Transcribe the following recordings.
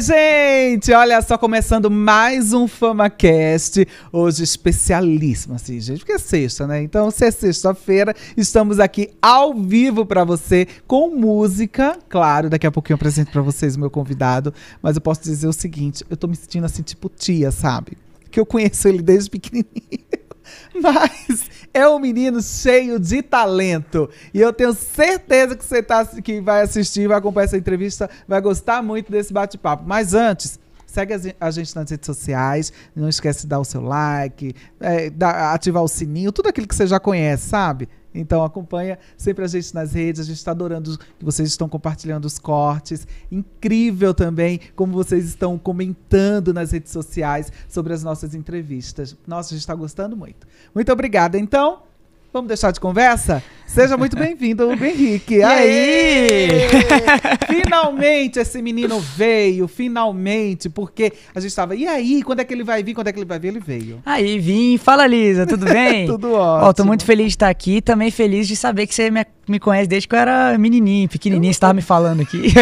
Oi, gente! Olha só, começando mais um FamaCast, hoje especialíssimo, assim, gente, porque é sexta, né? Então, se é sexta-feira, estamos aqui ao vivo para você, com música, claro, daqui a pouquinho eu apresento para vocês o meu convidado, mas eu posso dizer o seguinte, eu tô me sentindo assim, tipo tia, sabe? Que eu conheço ele desde pequenininho, mas é um menino cheio de talento. E eu tenho certeza que você tá, que vai assistir, vai acompanhar essa entrevista, vai gostar muito desse bate-papo. Mas antes, Segue a gente nas redes sociais. Não esquece de dar o seu like, é, ativar o sininho, tudo aquilo que você já conhece, sabe? Então acompanha sempre a gente nas redes, a gente está adorando que vocês estão compartilhando os cortes. Incrível também como vocês estão comentando nas redes sociais sobre as nossas entrevistas. Nossa, a gente está gostando muito. Muito obrigada. Então, Vamos deixar de conversa? Seja muito bem-vindo, Hugo Henrique. Aí! finalmente esse menino veio, finalmente, porque a gente estava, e aí, quando é que ele vai vir? Quando é que ele vai vir? Ele veio. Aí, vim. Fala, Lisa, tudo bem? tudo ótimo. Ó, tô muito feliz de estar aqui, também feliz de saber que você me, me conhece desde que eu era menininho, pequenininho, eu... você estava me falando aqui.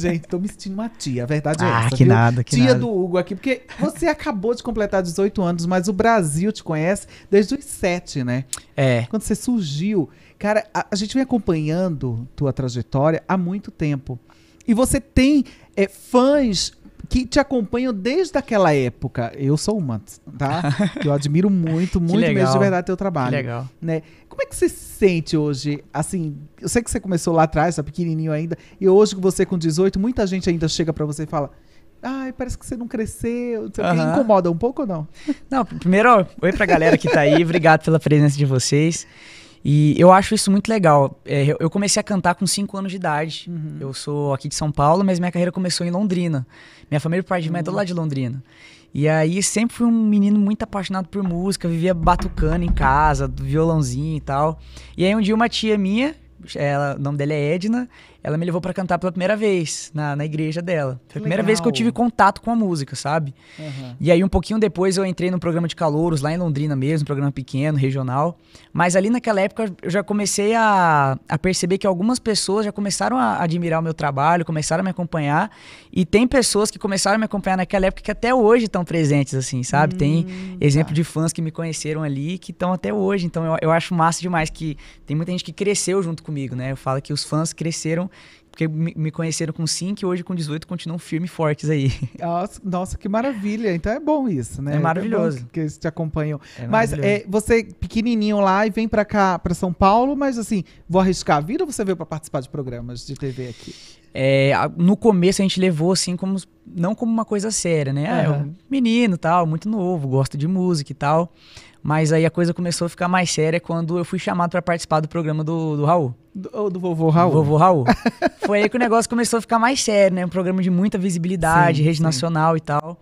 Gente, tô me sentindo uma tia, a verdade é ah, essa. que viu? nada, que Tia nada. do Hugo aqui, porque você acabou de completar 18 anos, mas o Brasil te conhece desde os 7, né? É. Quando você surgiu. Cara, a, a gente vem acompanhando tua trajetória há muito tempo. E você tem é, fãs que te acompanham desde aquela época. Eu sou uma, tá? Eu admiro muito, muito mesmo de verdade teu trabalho. Que legal. Né? Como é que você se sente hoje? Assim, eu sei que você começou lá atrás, tá pequenininho ainda, e hoje que você com 18, muita gente ainda chega para você e fala: ai, parece que você não cresceu. Você uhum. incomoda um pouco ou não? Não, primeiro, oi pra galera que tá aí, obrigado pela presença de vocês. E eu acho isso muito legal. É, eu comecei a cantar com 5 anos de idade. Uhum. Eu sou aqui de São Paulo, mas minha carreira começou em Londrina. Minha família por parte de mãe é do uhum. lado de Londrina. E aí sempre fui um menino muito apaixonado por música, vivia batucando em casa, violãozinho e tal. E aí um dia uma tia minha, ela, o nome dela é Edna, ela me levou para cantar pela primeira vez na, na igreja dela. Foi a primeira Legal. vez que eu tive contato com a música, sabe? Uhum. E aí, um pouquinho depois, eu entrei no programa de calouros, lá em Londrina mesmo, um programa pequeno, regional. Mas ali naquela época, eu já comecei a, a perceber que algumas pessoas já começaram a admirar o meu trabalho, começaram a me acompanhar. E tem pessoas que começaram a me acompanhar naquela época que até hoje estão presentes, assim, sabe? Hum, tem exemplo tá. de fãs que me conheceram ali que estão até hoje. Então, eu, eu acho massa demais que tem muita gente que cresceu junto comigo, né? Eu falo que os fãs cresceram porque me conheceram com 5 e hoje com 18 continuam firmes e fortes aí. Nossa, nossa, que maravilha. Então é bom isso, né? É, é maravilhoso. É que eles te acompanham. É mas é, você pequenininho lá e vem para cá, para São Paulo, mas assim, vou arriscar a vida ou você veio para participar de programas de TV aqui? É, no começo a gente levou assim como não como uma coisa séria, né? Uhum. Ah, é um menino, tal, muito novo, gosta de música e tal. Mas aí a coisa começou a ficar mais séria quando eu fui chamado para participar do programa do, do Raul. Do, oh, do vovô Raul? Do vovô Raul. Foi aí que o negócio começou a ficar mais sério, né? Um programa de muita visibilidade, sim, rede sim. nacional e tal.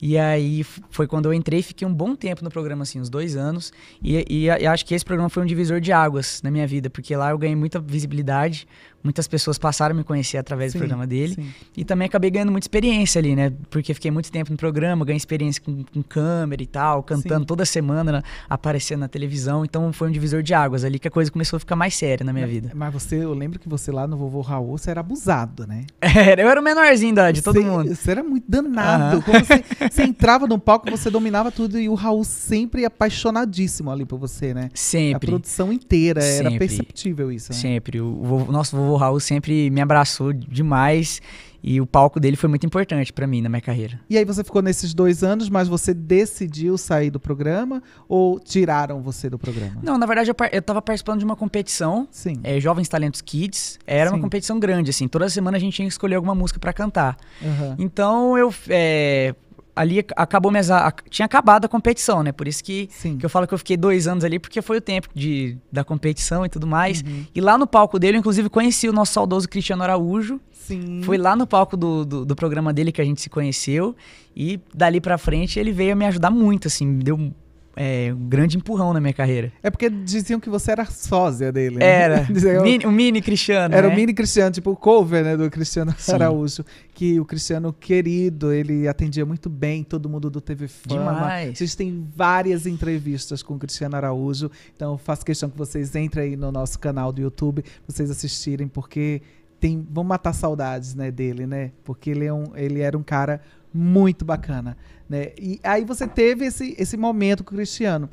E aí foi quando eu entrei, fiquei um bom tempo no programa, assim, uns dois anos. E, e, e, acho que esse programa foi um divisor de águas na minha vida, porque lá eu ganhei muita visibilidade, muitas pessoas passaram a me conhecer através sim, do programa dele. Sim. E também acabei ganhando muita experiência ali, né? Porque fiquei muito tempo no programa, ganhei experiência com, com câmera e tal, cantando sim. toda semana, aparecendo na televisão. Então foi um divisor de águas ali que a coisa começou a ficar mais séria na minha mas, vida. Mas você, eu lembro que você lá no vovô Raul, você era abusado, né? Era, eu era o menorzinho da, de todo você, mundo. Você era muito danado. Uhum. Você, você, entrava no palco, você dominava tudo e o Raul sempre apaixonadíssimo ali por você, né? Sempre. A produção inteira, sempre. era perceptível isso. Né? Sempre. O, o nosso vovô o Raul sempre me abraçou demais e o palco dele foi muito importante para mim na minha carreira. E aí você ficou nesses dois anos, mas você decidiu sair do programa ou tiraram você do programa? Não, na verdade eu, par estava participando de uma competição, Sim. É, Jovens Talentos Kids. Era Sim. uma competição grande, assim. Toda semana a gente tinha que escolher alguma música para cantar. Uhum. Então eu é, ali acabou minhas. A, tinha acabado a competição, né? Por isso que, que eu falo que eu fiquei dois anos ali, porque foi o tempo de, da competição e tudo mais. Uhum. E lá no palco dele, eu inclusive conheci o nosso saudoso Cristiano Araújo. Sim. Foi lá no palco do, do, do programa dele que a gente se conheceu. E dali pra frente ele veio me ajudar muito, assim, me deu é, um grande empurrão na minha carreira. É porque diziam que você era sósia dele. Né? Era. mini, o mini Cristiano. Era né? o mini Cristiano, tipo o cover né, do Cristiano Sim. Araújo. Que o Cristiano querido, ele atendia muito bem todo mundo do TV Fama. Demais. Vocês têm várias entrevistas com o Cristiano Araújo. Então faço questão que vocês entrem aí no nosso canal do YouTube, vocês assistirem, porque tem, vão matar saudades né, dele, né? Porque ele, é um, ele era um cara muito bacana. Né? E aí você teve esse, esse momento com o Cristiano.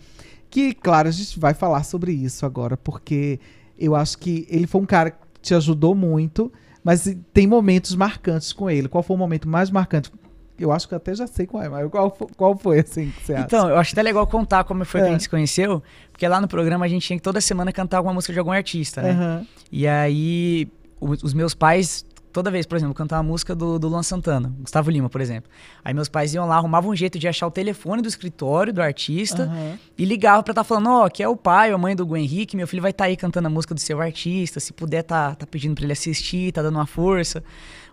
Que, claro, a gente vai falar sobre isso agora, porque eu acho que ele foi um cara que te ajudou muito, mas tem momentos marcantes com ele. Qual foi o momento mais marcante? Eu acho que até já sei qual é, mas qual, qual foi, assim, que você então, acha? Então, eu acho até legal contar como foi é. que a é. gente se conheceu, porque lá no programa a gente tinha que toda semana cantar alguma música de algum artista, né? Uhum. E aí, os meus pais toda vez, por exemplo, cantar uma música do, do Luan Santana, Gustavo Lima, por exemplo. Aí meus pais iam lá, arrumavam um jeito de achar o telefone do escritório do artista uhum. e ligavam pra estar tá falando, ó, oh, aqui é o pai ou a mãe do Gwen Henrique, meu filho vai estar tá aí cantando a música do seu artista, se puder tá, tá pedindo pra ele assistir, tá dando uma força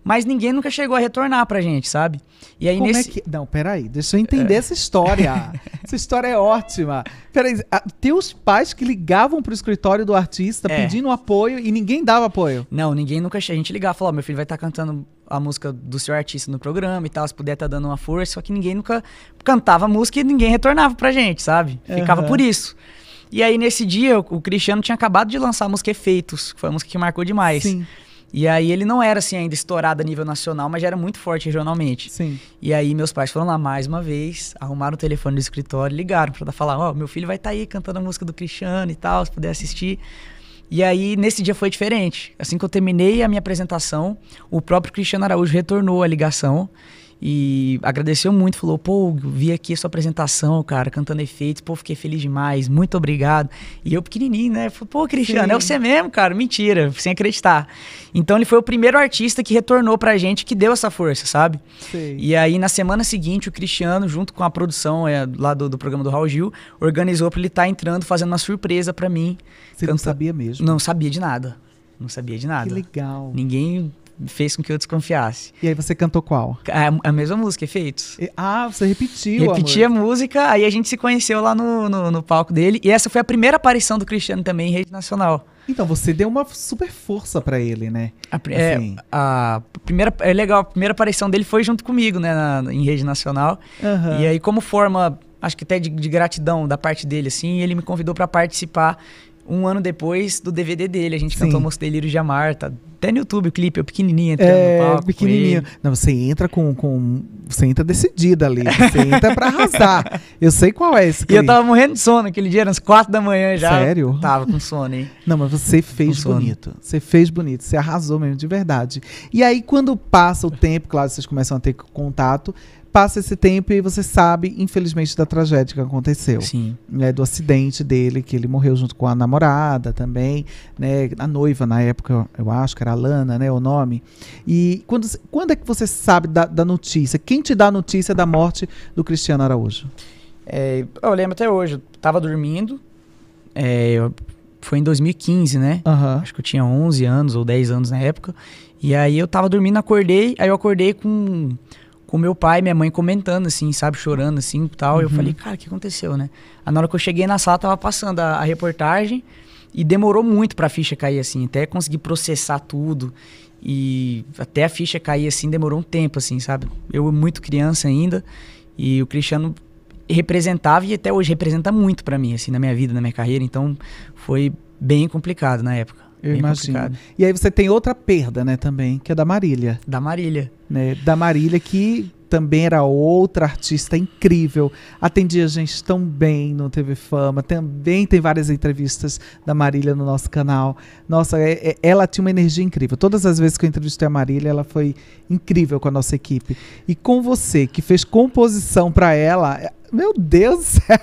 mas ninguém nunca chegou a retornar pra gente, sabe? E aí Como é nesse... é que... Não, peraí, deixa eu entender é. essa história. essa história é ótima. Peraí, a, teus pais que ligavam pro escritório do artista é. pedindo apoio e ninguém dava apoio? Não, ninguém nunca... A gente ligava e falava, meu filho vai estar tá cantando a música do seu artista no programa e tal, se puder estar tá dando uma força, só que ninguém nunca cantava a música e ninguém retornava pra gente, sabe? Ficava uhum. por isso. E aí, nesse dia, o Cristiano tinha acabado de lançar a música Efeitos, que foi a música que marcou demais. Sim. E aí ele não era assim ainda estourado a nível nacional, mas já era muito forte regionalmente. Sim. E aí meus pais foram lá mais uma vez, arrumaram o telefone do escritório, ligaram para falar, ó, oh, meu filho vai estar tá aí cantando a música do Cristiano e tal, se puder assistir. E aí, nesse dia foi diferente. Assim que eu terminei a minha apresentação, o próprio Cristiano Araújo retornou a ligação e agradeceu muito, falou: pô, vi aqui a sua apresentação, cara, cantando efeitos, pô, fiquei feliz demais, muito obrigado. E eu, pequenininho, né? Falei, pô, Cristiano, é Sim. é você mesmo, cara, mentira, sem acreditar. Então ele foi o primeiro artista que retornou pra gente, que deu essa força, sabe? Sim. E aí na semana seguinte, o Cristiano, junto com a produção é, lá do, do programa do Raul Gil, organizou pra ele estar tá entrando, fazendo uma surpresa pra mim. Você canta... não sabia mesmo? Não sabia de nada. Não sabia de nada. Que legal. Ninguém fez com que eu desconfiasse. E aí você cantou qual? A, a mesma música, Efeitos. E, ah, você repetiu Repeti a música. a música. aí a gente se conheceu lá no, no, no palco dele. E essa foi a primeira aparição do Cristiano também em rede nacional. Então, você deu uma super força para ele, né? A, é, assim. é, a, primeira, é legal, a primeira aparição dele foi junto comigo, né, na, em rede nacional. Uhum. E aí, como forma, acho que até de, de, gratidão da parte dele, assim, ele me convidou para participar um ano depois do DVD dele. A gente Sim. cantou Moço Delírio de Amar, tá até no YouTube o clipe, eu pequenininho entrando é, no palco. Pequenininho. Não, você entra com, com. Você entra decidida ali. Você entra pra arrasar. Eu sei qual é esse clipe. E eu tava morrendo de sono aquele dia, eram as quatro da manhã já. Sério? Tava com sono, hein? Não, mas você fez bonito. Você fez bonito. Você arrasou mesmo, de verdade. E aí, quando passa o tempo, claro, vocês começam a ter contato passa esse tempo e você sabe, infelizmente, da tragédia que aconteceu. Sim. Né, do acidente dele, que ele morreu junto com a namorada também, né? A noiva, na época, eu acho que era a Lana, né? O nome. E quando, quando é que você sabe da, da notícia? Quem te dá a notícia da morte do Cristiano Araújo? É, eu lembro até hoje, eu tava dormindo, é, eu, foi em 2015, né? Uhum. Acho que eu tinha 11 anos ou 10 anos na época. E aí eu tava dormindo, acordei, aí eu acordei com com meu pai, e minha mãe comentando, assim, sabe, chorando, assim e tal. Uhum. Eu falei, cara, o que aconteceu, né? Aí, na hora que eu cheguei na sala, tava passando a, a reportagem e demorou muito pra ficha cair, assim, até conseguir processar tudo. E até a ficha cair, assim, demorou um tempo, assim, sabe? Eu muito criança ainda e o Cristiano representava e até hoje representa muito para mim, assim, na minha vida, na minha carreira. Então, foi bem complicado na época. Eu Bem imagino. Complicado. E aí você tem outra perda, né, também, que é da Marília. Da Marília. Né? Da Marília, que também era outra artista incrível, atendia a gente tão bem no TV Fama, também tem várias entrevistas da Marília no nosso canal. Nossa, é, é, ela tinha uma energia incrível. Todas as vezes que eu entrevistei a Marília, ela foi incrível com a nossa equipe. E com você, que fez composição para ela, é, meu Deus do céu!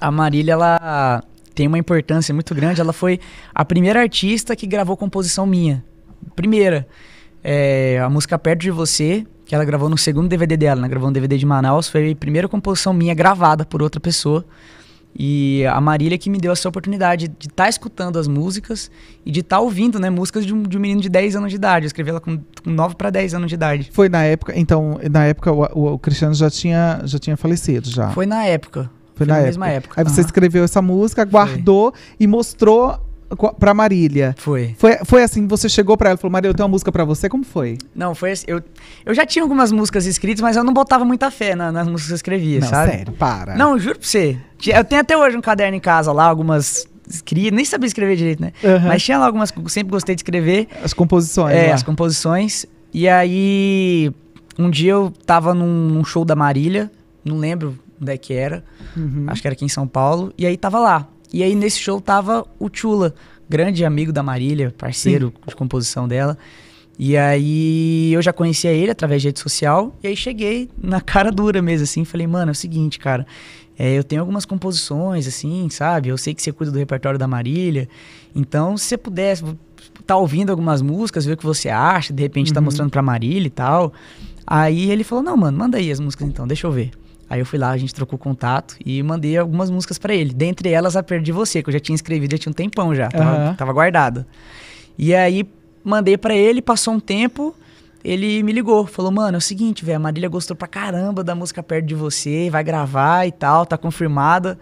A Marília, ela tem uma importância muito grande. Ela foi a primeira artista que gravou composição minha. Primeira. É, a música Perto de Você, que ela gravou no segundo DVD dela, ela né? gravou um DVD de Manaus, foi a primeira composição minha gravada por outra pessoa. E a Marília que me deu essa oportunidade de estar tá escutando as músicas e de estar tá ouvindo, né, músicas de um, de um, menino de 10 anos de idade. Eu escrevi ela com, com 9 para 10 anos de idade. Foi na época, então, na época o, o, o Cristiano já tinha, já tinha falecido já. Foi na época. Foi, na, na mesma época. época. Aí você escreveu essa música, guardou e mostrou pra Marília. Foi. Foi, foi assim, você chegou pra ela e falou, Marília, eu tenho uma música pra você, como foi? Não, foi assim, eu, eu já tinha algumas músicas escritas, mas eu não botava muita fé na, nas músicas que eu escrevia, não, sabe? sério, para. Não, juro pra você. Eu tenho até hoje um caderno em casa lá, algumas escritas, nem sabia escrever direito, né? Uhum. Mas tinha lá algumas, sempre gostei de escrever. As composições. É, lá. as composições. E aí, um dia eu tava num, num show da Marília, não lembro onde é que era. Uhum. Acho que era aqui em São Paulo. E aí tava lá. E aí nesse show tava o Chula, grande amigo da Marília, parceiro Sim. de composição dela. E aí eu já conhecia ele através de rede social. E aí cheguei na cara dura mesmo, assim. Falei, mano, é o seguinte, cara. É, eu tenho algumas composições, assim, sabe? Eu sei que você cuida do repertório da Marília. Então, se você pudesse tá ouvindo algumas músicas, ver o que você acha, de repente tá uhum. tá mostrando pra Marília e tal. Aí ele falou: Não, mano, manda aí as músicas então, deixa eu ver. Aí eu fui lá, a gente trocou contato e mandei algumas músicas para ele. Dentre elas, a Perdi Você, que eu já tinha escrevido, já tinha um tempão já, tava, uhum. tava guardado. E aí mandei para ele, passou um tempo, ele me ligou, falou: "Mano, é o seguinte, velho, a Marília gostou pra caramba da música Perto de Você, vai gravar e tal, tá confirmada".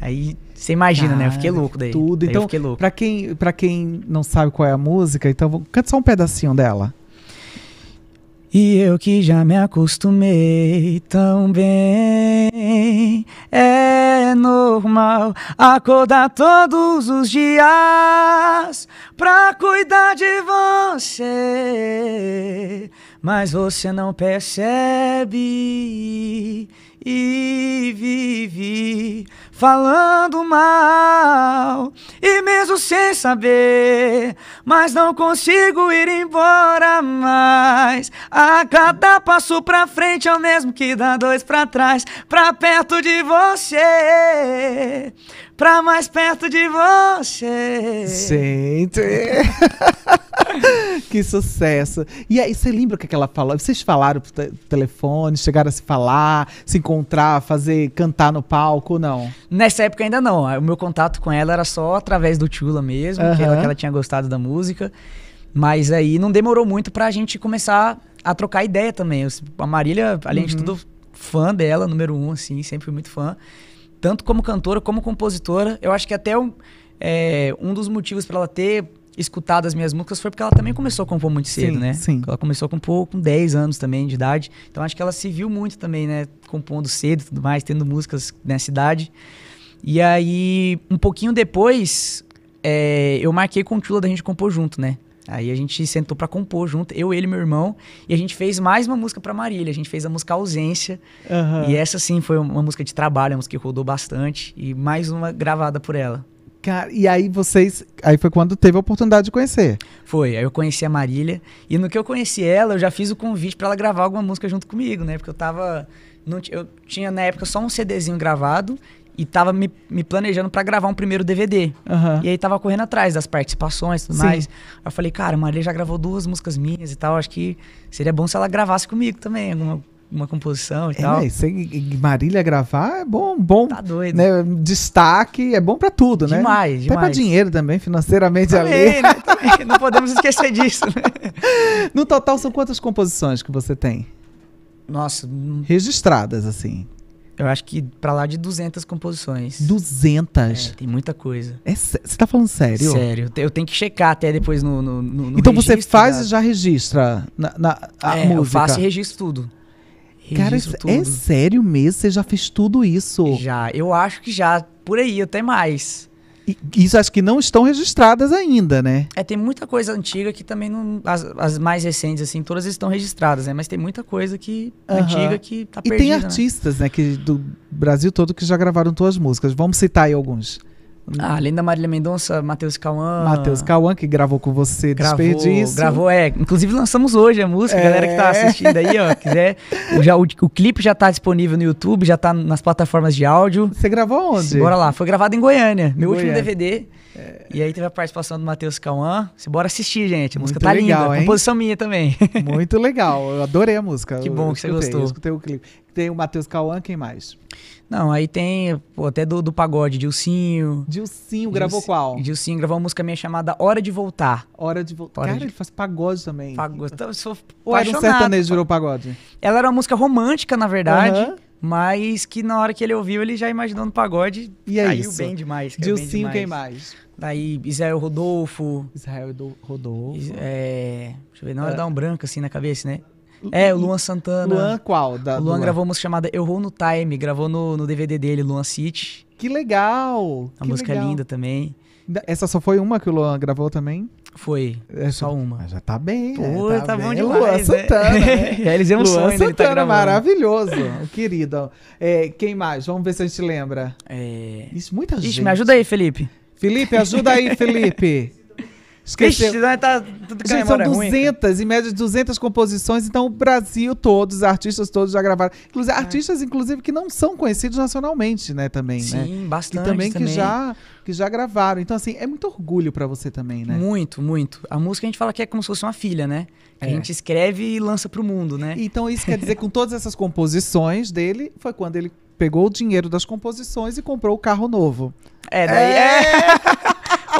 Aí você imagina, Cara, né? Eu fiquei louco daí. Tudo, daí então. Eu fiquei louco. Pra quem, pra quem não sabe qual é a música, então canta só um pedacinho dela. E eu que já me acostumei tão bem. É normal acordar todos os dias pra cuidar de você. Mas você não percebe e vive falando mal, e mesmo sem saber, mas não consigo ir embora mais. A cada passo pra frente é o mesmo que dá dois pra trás, pra perto de você, pra mais perto de você. Gente, que sucesso! E aí, você lembra o que ela falou? Vocês falaram pro telefone, chegaram a se falar, se encontrar, fazer cantar no palco, ou não? Nessa época ainda não. O meu contato com ela era só através do Tula mesmo, uhum. que, ela, que ela tinha gostado da música. Mas aí não demorou muito pra gente começar a trocar ideia também. a Marília, além uhum. de tudo, fã dela, número um, assim, sempre muito fã. Tanto como cantora, como compositora. Eu acho que até um, é, um dos motivos para ela ter escutado as minhas músicas foi porque ela também começou a compor muito cedo, sim, né? Sim. Ela começou a compor com 10 anos também de idade. Então acho que ela se viu muito também, né? Compondo cedo e tudo mais, tendo músicas nessa idade. E aí, um pouquinho depois, é, eu marquei com o Tula da gente compor junto, né? Aí a gente sentou para compor junto, eu, ele e meu irmão, e a gente fez mais uma música para Marília, a gente fez a música Ausência. Uhum. E essa sim foi uma música de trabalho, uma música que rodou bastante e mais uma gravada por ela. Cara, e aí vocês. Aí foi quando teve a oportunidade de conhecer. Foi, aí eu conheci a Marília. E no que eu conheci ela, eu já fiz o convite para ela gravar alguma música junto comigo, né? Porque eu tava. Não, eu tinha na época só um CDzinho gravado e tava me, me planejando para gravar um primeiro DVD. Uhum. E aí tava correndo atrás das participações e tudo Sim. mais. eu falei, cara, a Marília já gravou duas músicas minhas e tal. Acho que seria bom se ela gravasse comigo também, alguma uma composição e é, tal. Né? Marília gravar é bom, bom. Tá doido. Né? Destaque, é bom para tudo, demais, né? Demais, Até demais. pra dinheiro também, financeiramente também, ali. Né? Também, não podemos esquecer disso, né? No total, são quantas composições que você tem? Nossa. Hum. Registradas, assim. Eu acho que para lá de 200 composições. 200? É, tem muita coisa. É você tá falando sério? Sério. Eu tenho que checar até depois no. no, no então você faz e já registra na, na a é, música? Eu faço e registro tudo. Cara, é tudo. é sério mesmo? Você já fez tudo isso? Já, eu acho que já, por aí, até mais. E, isso acho que não estão registradas ainda, né? É, tem muita coisa antiga que também não. As, as mais recentes, assim, todas estão registradas, né? Mas tem muita coisa que antiga que tá perdida. E tem né? artistas, né? né, que do Brasil todo que já gravaram tuas músicas. Vamos citar aí alguns. Ah, além da Marília Mendonça, Matheus Cauã. Matheus Cauã, que gravou com você gravou, Desperdício. Gravou, é. Inclusive lançamos hoje a música, é. galera que tá assistindo aí, ó, quiser. O, já, o, o, clipe já tá disponível no YouTube, já tá nas plataformas de áudio. Você gravou onde? Bora lá, foi gravado em Goiânia, meu Goiânia. último DVD. É. E aí teve a participação do Matheus Cauã. Bora assistir, gente. A música Muito tá legal, linda. Hein? Composição minha também. Muito legal. Eu adorei a música. Que bom eu que escutei, você gostou. Eu escutei o clipe. Tem o Matheus Cauã, quem mais? Não, aí tem pô, até do, do pagode, Dilcinho. Dilcinho gravou Dilcinho, qual? Dilcinho gravou uma música minha chamada Hora de Voltar. Hora de Voltar. Cara, de... ele faz pagode também. Pagode. Então, sou Ou era um sertanejo virou pagode? Ela era uma música romântica, na verdade. Uhum. Mas que na hora que ele ouviu, ele já imaginou no pagode. E é caiu isso. bem demais. Caiu Dilcinho, bem demais. quem mais? Daí Israel Rodolfo. Israel Rodolfo. É, deixa eu ver, na hora é. dá um branco assim na cabeça, né? É, o Luan Santana. Luan qual? Da, o Luan, Luan, gravou uma música chamada Errou no Time, gravou no, no DVD dele, Luan City. Que legal! A que música é legal. é linda também. Essa só foi uma que o Luan gravou também? Foi. É só uma. Ah, já tá bem, Pô, né? Tá, tá bem. bom demais. Luan né? Santana. Né? é um Luan sonho tá Santana, tá maravilhoso. Querido. É, quem mais? Vamos ver se a gente lembra. É... Isso, muita Ixi, gente. me ajuda aí, Felipe. Felipe, ajuda aí, Felipe. Esqueceu. Vixe, né, tá tudo Gente, são 200, é ruim, em média, 200 composições. Então, o Brasil todos, os artistas todos já gravaram. Inclusive, é. Artistas, inclusive, que não são conhecidos nacionalmente, né, também, Sim, né? Sim, bastante e também, também. Que já, que já gravaram. Então, assim, é muito orgulho para você também, né? Muito, muito. A música a gente fala que é como se fosse uma filha, né? É. A gente escreve e lança pro mundo, né? Então, isso quer dizer que com todas essas composições dele, foi quando ele pegou o dinheiro das composições e comprou o carro novo. É, daí é. é.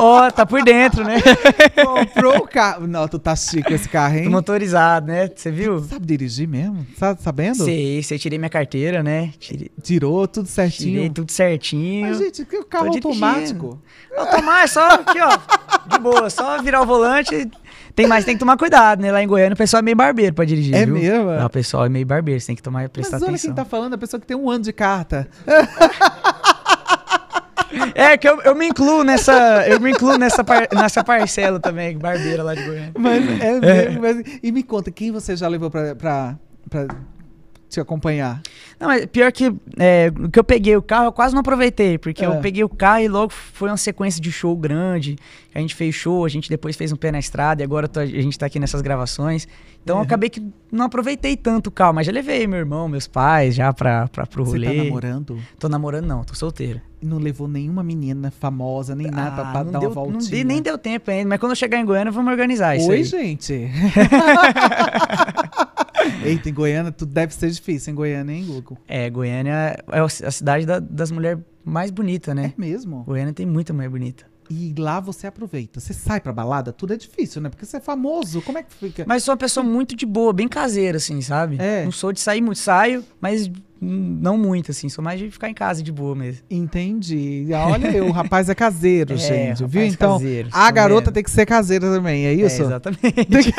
Ó, oh, tá por dentro, né? Comprou o carro. Não, tu tá chique esse carro, hein? Tô motorizado, né? Você viu? Tu sabe dirigir mesmo? Tá sabendo? Sei, sei. Tirei minha carteira, né? Tirei... Tirou tudo certinho? Tirei tudo certinho. Mas, gente, que carro Tô automático. Dirigindo. Automático, só aqui, ó. De boa, só virar o volante tem, mais tem que tomar cuidado, né? Lá em Goiânia o pessoal é meio barbeiro pra dirigir. É viu? mesmo? Não, o pessoal é meio barbeiro, você tem que tomar prestar mas olha atenção. quem tá falando, a pessoa que tem um ano de carta. É que eu, eu me incluo nessa. Eu me incluo nessa, par, nessa parcela também, barbeira lá de Goiânia. Mas é, é. mesmo. É. Mas, e me conta, quem você já levou pra. pra, pra te acompanhar. Não, mas é pior que é, que eu peguei o carro, eu quase não aproveitei, porque é. eu peguei o carro e logo foi uma sequência de show grande. A gente fez show, a gente depois fez um pé na estrada e agora tô, a gente tá aqui nessas gravações. Então é. eu acabei que não aproveitei tanto o carro, mas já levei meu irmão, meus pais já pra, pra, pro rolê. Você tá namorando? Tô namorando, não, tô solteiro. Não levou nenhuma menina famosa, nem ah, nada pra dar deu, uma voltinha. Não nem deu tempo ainda, mas quando eu chegar em Goiânia, vamos organizar Oi, isso. Oi, gente! Eita, em Goiânia tudo deve ser difícil, em Goiânia, hein, Google? É, Goiânia é a cidade da, das mulheres mais bonitas, né? É mesmo? Goiânia tem muita mulher bonita. E lá você aproveita. Você sai pra balada, tudo é difícil, né? Porque você é famoso, como é que fica? Mas sou uma pessoa muito de boa, bem caseira, assim, sabe? É. Não sou de sair muito, saio, mas não muito, assim. Sou mais de ficar em casa de boa mesmo. Entendi. Olha, o rapaz é caseiro, é, gente, viu? Então, caseiro, a garota mesmo. tem que ser caseira também, é, é isso? É, exatamente.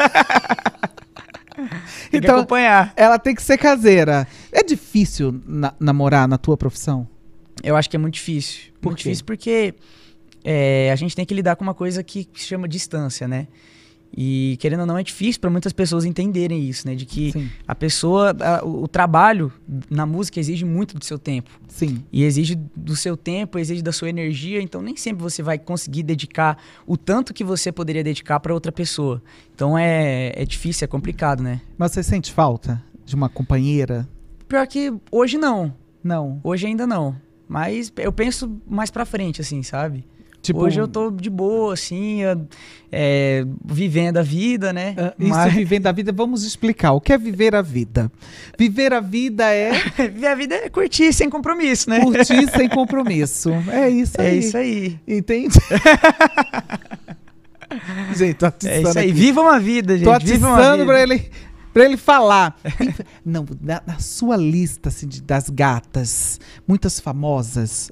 tem então, que acompanhar. Ela tem que ser caseira. É difícil na namorar na tua profissão? Eu acho que é muito difícil. Por muito quê? difícil porque é, a gente tem que lidar com uma coisa que se chama distância, né? E querendo ou não, é difícil para muitas pessoas entenderem isso, né? De que Sim. a pessoa, a, o, trabalho na música exige muito do seu tempo. Sim. E exige do seu tempo, exige da sua energia, então nem sempre você vai conseguir dedicar o tanto que você poderia dedicar para outra pessoa. Então é, é difícil, é complicado, né? Mas você sente falta de uma companheira? Pior que hoje não. Não. Hoje ainda não. Mas eu penso mais para frente, assim, sabe? Tipo, Hoje eu tô de boa, assim, é, vivendo a vida, né? É, isso, Mas... É- vivendo a vida, vamos explicar. O que é viver a vida? Viver a vida é. viver a vida é curtir sem compromisso, né? Curtir sem compromisso. É isso é aí. É isso aí. Entende? gente, tô É isso aí. Viva uma vida, gente. Tô atiçando pra ele para ele falar. Não, na, na sua lista assim, de, das gatas, muitas famosas,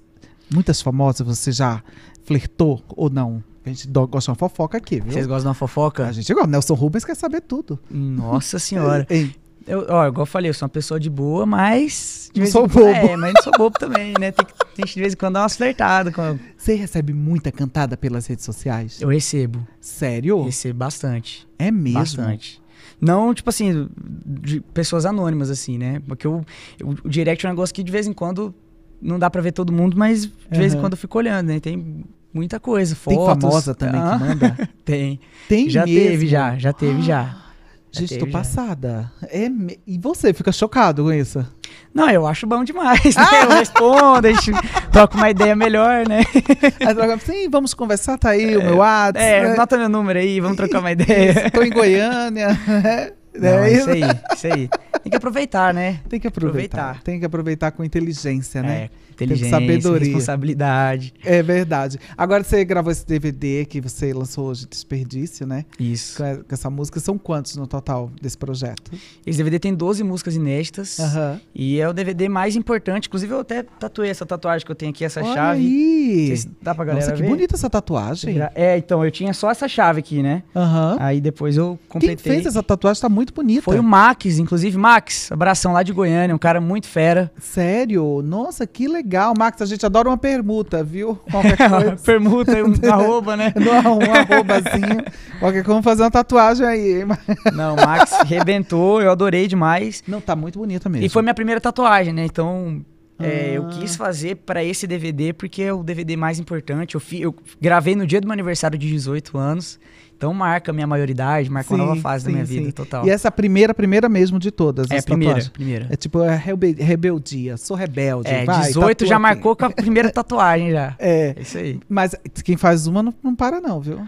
muitas famosas você já flertou ou não. A gente gosta de uma fofoca aqui, viu? Vocês gostam de uma fofoca? A gente gosta. Nelson Rubens quer saber tudo. Nossa senhora. Ei. Eu, ó, igual eu falei, eu sou uma pessoa de boa, mas. não sou bobo. É, mas não sou bobo também, né? Tem, tem de vez em quando dar umas flertadas. Com... Você recebe muita cantada pelas redes sociais? Eu recebo. Sério? Recebo bastante. É mesmo? Bastante. Não, tipo assim, de pessoas anônimas, assim, né? Porque eu, eu, o direct é um negócio que de vez em quando não dá para ver todo mundo, mas de uhum. vez em quando eu fico olhando, né? Tem muita coisa, fotos. Tem famosa também ah, que tá? manda? tem. Tem Já mesmo? teve, já. Já teve, já. Ah, já Gente, teve, tô passada. É me... E você fica chocado com isso? Não, eu acho bom demais. Né? Ah! Eu respondo, a gente troca uma ideia melhor, né? Aí troca, sim, vamos conversar, tá aí é, o meu WhatsApp. É, é né? anota meu número aí, vamos trocar uma ideia. Estou em Goiânia. É. Não, é isso aí, isso aí. Tem que aproveitar, né? Tem que aproveitar. aproveitar. Tem que aproveitar com inteligência, né? É, inteligência, sabedoria. responsabilidade. É verdade. Agora você gravou esse DVD que você lançou hoje, Desperdício, né? Isso. Com essa música. São quantos no total desse projeto? Esse DVD tem 12 músicas inéditas. Uhum. E é o DVD mais importante. Inclusive, eu até tatuei essa tatuagem que eu tenho aqui, essa Olha chave. Aí. Se dá pra galera Nossa, que ver? bonita essa tatuagem. É, então, eu tinha só essa chave aqui, né? Uhum. Aí depois eu completei. Quem fez essa tatuagem tá muito bonita. Foi o Max, inclusive. Max, abração lá de Goiânia, um cara muito fera. Sério? Nossa, que legal legal, Max. A gente adora uma permuta, viu? Qualquer coisa. permuta e um arroba, né? No, um arrobazinho. Qualquer vamos fazer uma tatuagem aí. Não, Max rebentou, eu adorei demais. Não, tá muito bonita mesmo. E foi minha primeira tatuagem, né? Então, é, ah. eu quis fazer para esse DVD porque é o DVD mais importante. Eu, fi, eu, gravei no dia do meu aniversário de 18 anos. Então marca minha maioridade, marca sim, uma nova fase sim, da minha vida, total. E essa primeira, primeira mesmo de todas. É, primeira, tatuagens. primeira. É tipo é rebeldia, sou rebelde. É, vai, 18 tá já aqui. marcou com a primeira tatuagem já. É. é. isso aí. Mas quem faz uma não, não para não, viu?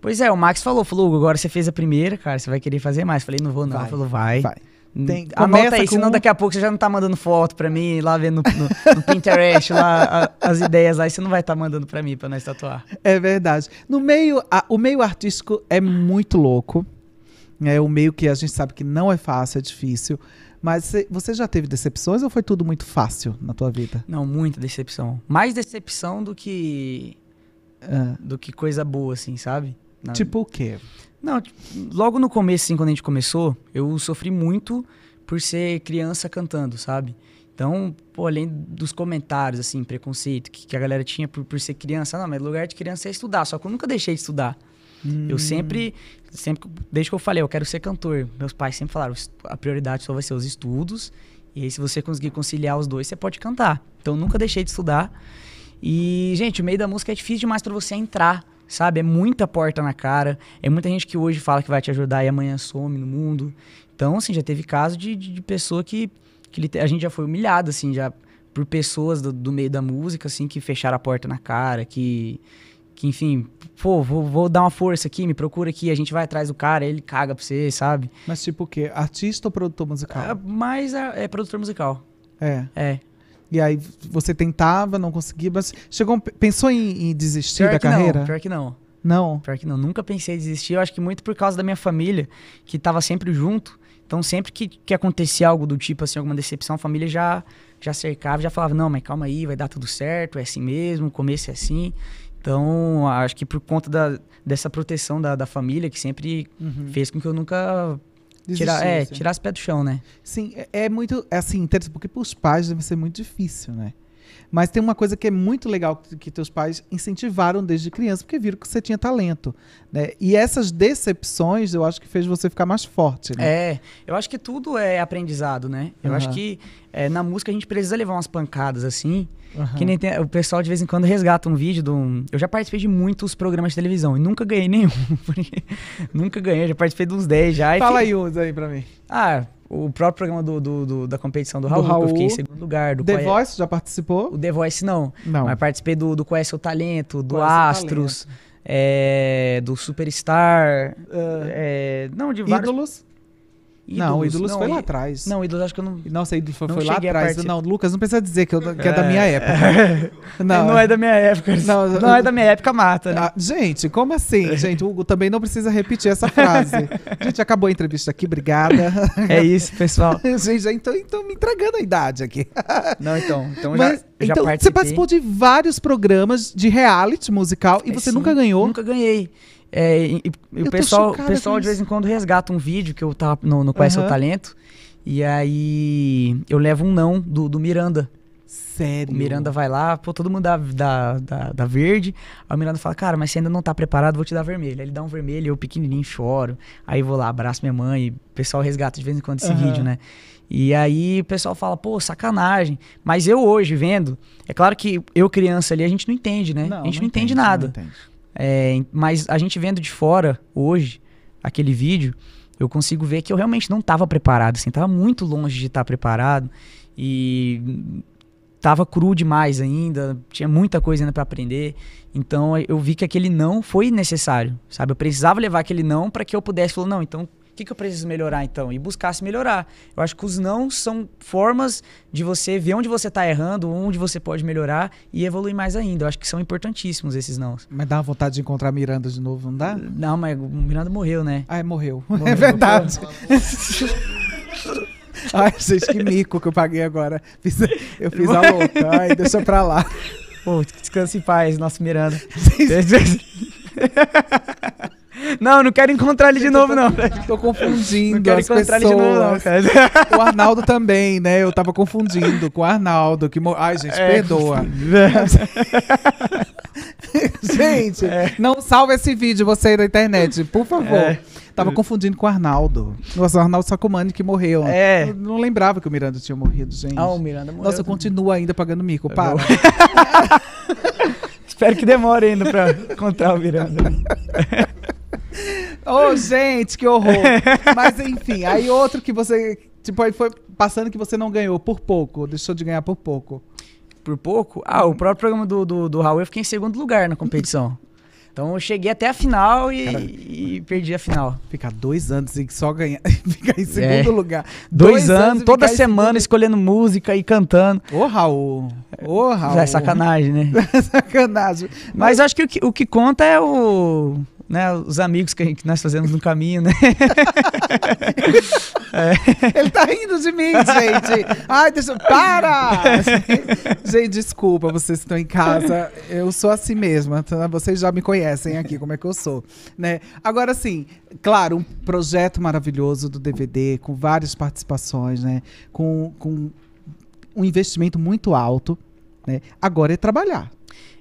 Pois é, o Max falou, falou, agora você fez a primeira, cara, você vai querer fazer mais. Falei, não vou não. Vai, falou, vai. Vai. Hum. Tem, Começa aí, com... senão daqui a pouco você já não tá mandando foto pra mim, lá vendo no, no, no Pinterest, lá a, as ideias aí, você não vai estar tá mandando pra mim pra nós tatuar. É verdade. No meio, a, o meio artístico é muito louco. É o meio que a gente sabe que não é fácil, é difícil. Mas você já teve decepções ou foi tudo muito fácil na tua vida? Não, muita decepção. Mais decepção do que. Ah. Do que coisa boa, assim, sabe? Na... Tipo o quê? Não, logo no começo, assim, quando a gente começou, eu sofri muito por ser criança cantando, sabe? Então, pô, além dos comentários, assim, preconceito que, que a galera tinha por, por ser criança, não, mas lugar de criança é estudar, só que eu nunca deixei de estudar. Hum. Eu sempre, sempre, desde que eu falei, eu quero ser cantor, meus pais sempre falaram, a prioridade só vai ser os estudos, e aí se você conseguir conciliar os dois, você pode cantar. Então, eu nunca deixei de estudar. E, gente, o meio da música é difícil demais para você entrar sabe? É muita porta na cara, é muita gente que hoje fala que vai te ajudar e amanhã some no mundo. Então, assim, já teve caso de, de, de pessoa que, que a gente já foi humilhado, assim, já por pessoas do, do, meio da música, assim, que fecharam a porta na cara, que, que enfim, pô, vou, vou, dar uma força aqui, me procura aqui, a gente vai atrás do cara, ele caga pra você, sabe? Mas tipo o quê? Artista ou produtor musical? É, mas é, é produtor musical. É. É. E aí você tentava, não conseguia, mas chegou, pensou em, em desistir pior da carreira? Não, pior que não. Não. Pior que não, nunca pensei em desistir. Eu acho que muito por causa da minha família, que estava sempre junto. Então, sempre que, que acontecia algo do tipo, assim, alguma decepção, a família já, já cercava, já falava: não, mas calma aí, vai dar tudo certo, é assim mesmo, o começo é assim. Então, acho que por conta da, dessa proteção da, da família, que sempre uhum. fez com que eu nunca tirar, é, assim. tirar as pés do chão, né? Sim, é, é muito, é assim, porque para os pais deve ser muito difícil, né? Mas tem uma coisa que é muito legal que teus pais incentivaram desde criança, porque viram que você tinha talento. Né? E essas decepções, eu acho que fez você ficar mais forte, né? É, eu acho que tudo é aprendizado, né? Eu uhum. acho que é, na música a gente precisa levar umas pancadas assim, Uhum. Que nem tem, o pessoal de vez em quando resgata um vídeo do Eu já participei de muitos programas de televisão e nunca ganhei nenhum. nunca ganhei, já participei de uns 10 já. Fala aí uns aí pra mim. Ah, o próprio programa do, do, do da competição do Raul, do Raul, eu fiquei em segundo lugar. Do The Voice, já participou? O The Voice não. Não. Mas participei do, do é seu Talento, do Astros. É, do Superstar. Uh, é, não, de Ídolos. Ídolos, não, Ídolos não, foi lá atrás. Não, Ídolos acho que eu não. Nossa, Ídolos foi, foi lá atrás. Não, Lucas, não precisa dizer que, eu, que é. é, da minha é. época. Não, não é da minha época. Não, não é da minha época, mata. Né? Ah, gente, como assim? Gente, o Hugo também não precisa repetir essa frase. gente, acabou a entrevista aqui, obrigada. É isso, pessoal. gente, já então, então me entregando a idade aqui. não, então. Então, Mas, já, então já participei. você participou de vários programas de reality musical e é, você sim, nunca ganhou? Nunca ganhei. É, e, e o pessoal, pessoal de vez em quando resgata um vídeo que eu tava no, no Qual é Seu Talento. E aí eu levo um não do, do Miranda. Sério? O Miranda vai lá, pô, todo mundo dá, dá, dá, dá verde. Aí o Miranda fala, cara, mas você ainda não tá preparado, vou te dar vermelho. Aí ele dá um vermelho, eu pequenininho choro. Aí vou lá, abraço minha mãe. E o pessoal resgata de vez em quando esse uhum. vídeo, né? E aí o pessoal fala, pô, sacanagem. Mas eu hoje vendo, é claro que eu criança ali, a gente não entende, né? Não, a gente não, não entende, entende, nada. Não entende. É, mas a gente vendo de fora hoje aquele vídeo, eu consigo ver que eu realmente não estava preparado, assim, estava muito longe de estar tá preparado e estava cru demais ainda, tinha muita coisa ainda para aprender. Então eu vi que aquele não foi necessário, sabe? Eu precisava levar aquele não para que eu pudesse falar, não, então que, que eu preciso melhorar então? E buscar se melhorar. Eu acho que os não são formas de você ver onde você está errando, onde você pode melhorar e evoluir mais ainda. Eu acho que são importantíssimos esses não. Mas dá vontade de encontrar Miranda de novo, não dá? Não, mas o Miranda morreu, né? Ah, é, morreu. morreu. É verdade. Ai, vocês que mico que eu paguei agora. eu fiz a louca. Ai, deixa pra lá. Pô, descanse em paz, nosso Miranda. Não, não quero encontrar ele de novo, não. Tô confundindo. Não quero encontrar pessoas. ele de novo, não, cara. O Arnaldo também, né? Eu tava confundindo com o Arnaldo. Que mo... Ai, gente, é, perdoa. gente, é. não salve esse vídeo, você aí da internet, por favor. É. Tava confundindo com o Arnaldo. Nossa, o Arnaldo Sacomani que morreu. É. Eu não lembrava que o Miranda tinha morrido, gente. Ah, o Miranda morreu. Nossa, continua ainda pagando mico, eu é para. Espero que demore ainda pra encontrar o Miranda. Ô, oh, gente, que horror. Mas enfim, aí outro que você. Tipo, aí foi passando que você não ganhou por pouco, deixou de ganhar por pouco. Por pouco? Ah, o próprio programa do, do, do Raul eu fiquei em segundo lugar na competição. Então eu cheguei até a final e, Cara, e perdi a final. Ficar dois anos e só ganhar, ficar em segundo é. lugar. Dois, dois anos, anos toda semana escolhendo música e cantando. Ô, Raul! Ô, é Raul! É sacanagem, né? sacanagem. Mas, Mas acho que o, que o que conta é o, né, os amigos que, gente, que, nós fazemos no caminho, né? é. Ele tá rindo de mim, gente. Ai, deixa. Para! gente, desculpa, vocês estão em casa. Eu sou assim mesma. Tá? Vocês já me conhecem aqui, como é que eu sou. Né? Agora, sim, claro, um projeto maravilhoso do DVD, com várias participações, né? Com, com um investimento muito alto. Né? Agora é trabalhar.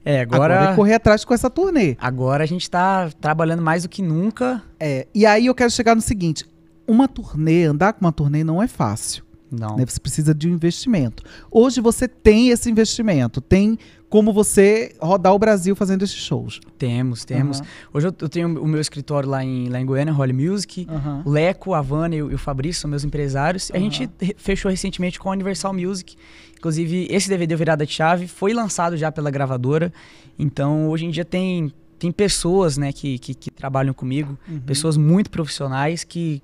É, agora... agora é correr atrás com essa turnê. Agora a gente está trabalhando mais do que nunca. É, e aí eu quero chegar no seguinte: uma turnê, andar com uma turnê não é fácil. Não. Né? Você precisa de um investimento. Hoje você tem esse investimento, tem como você rodar o Brasil fazendo esses shows. Temos, temos. Uhum. Hoje eu, eu, tenho o meu escritório lá em, lá em Goiânia, Holly Music. Uhum. O Leco, a Vana e o, e o Fabrício são meus empresários. Uhum. A gente fechou recentemente com a Universal Music. Inclusive, esse DVD, Virada de Chave, foi lançado já pela gravadora. Então, hoje em dia tem tem pessoas né, que, que, que trabalham comigo, uhum. pessoas muito profissionais que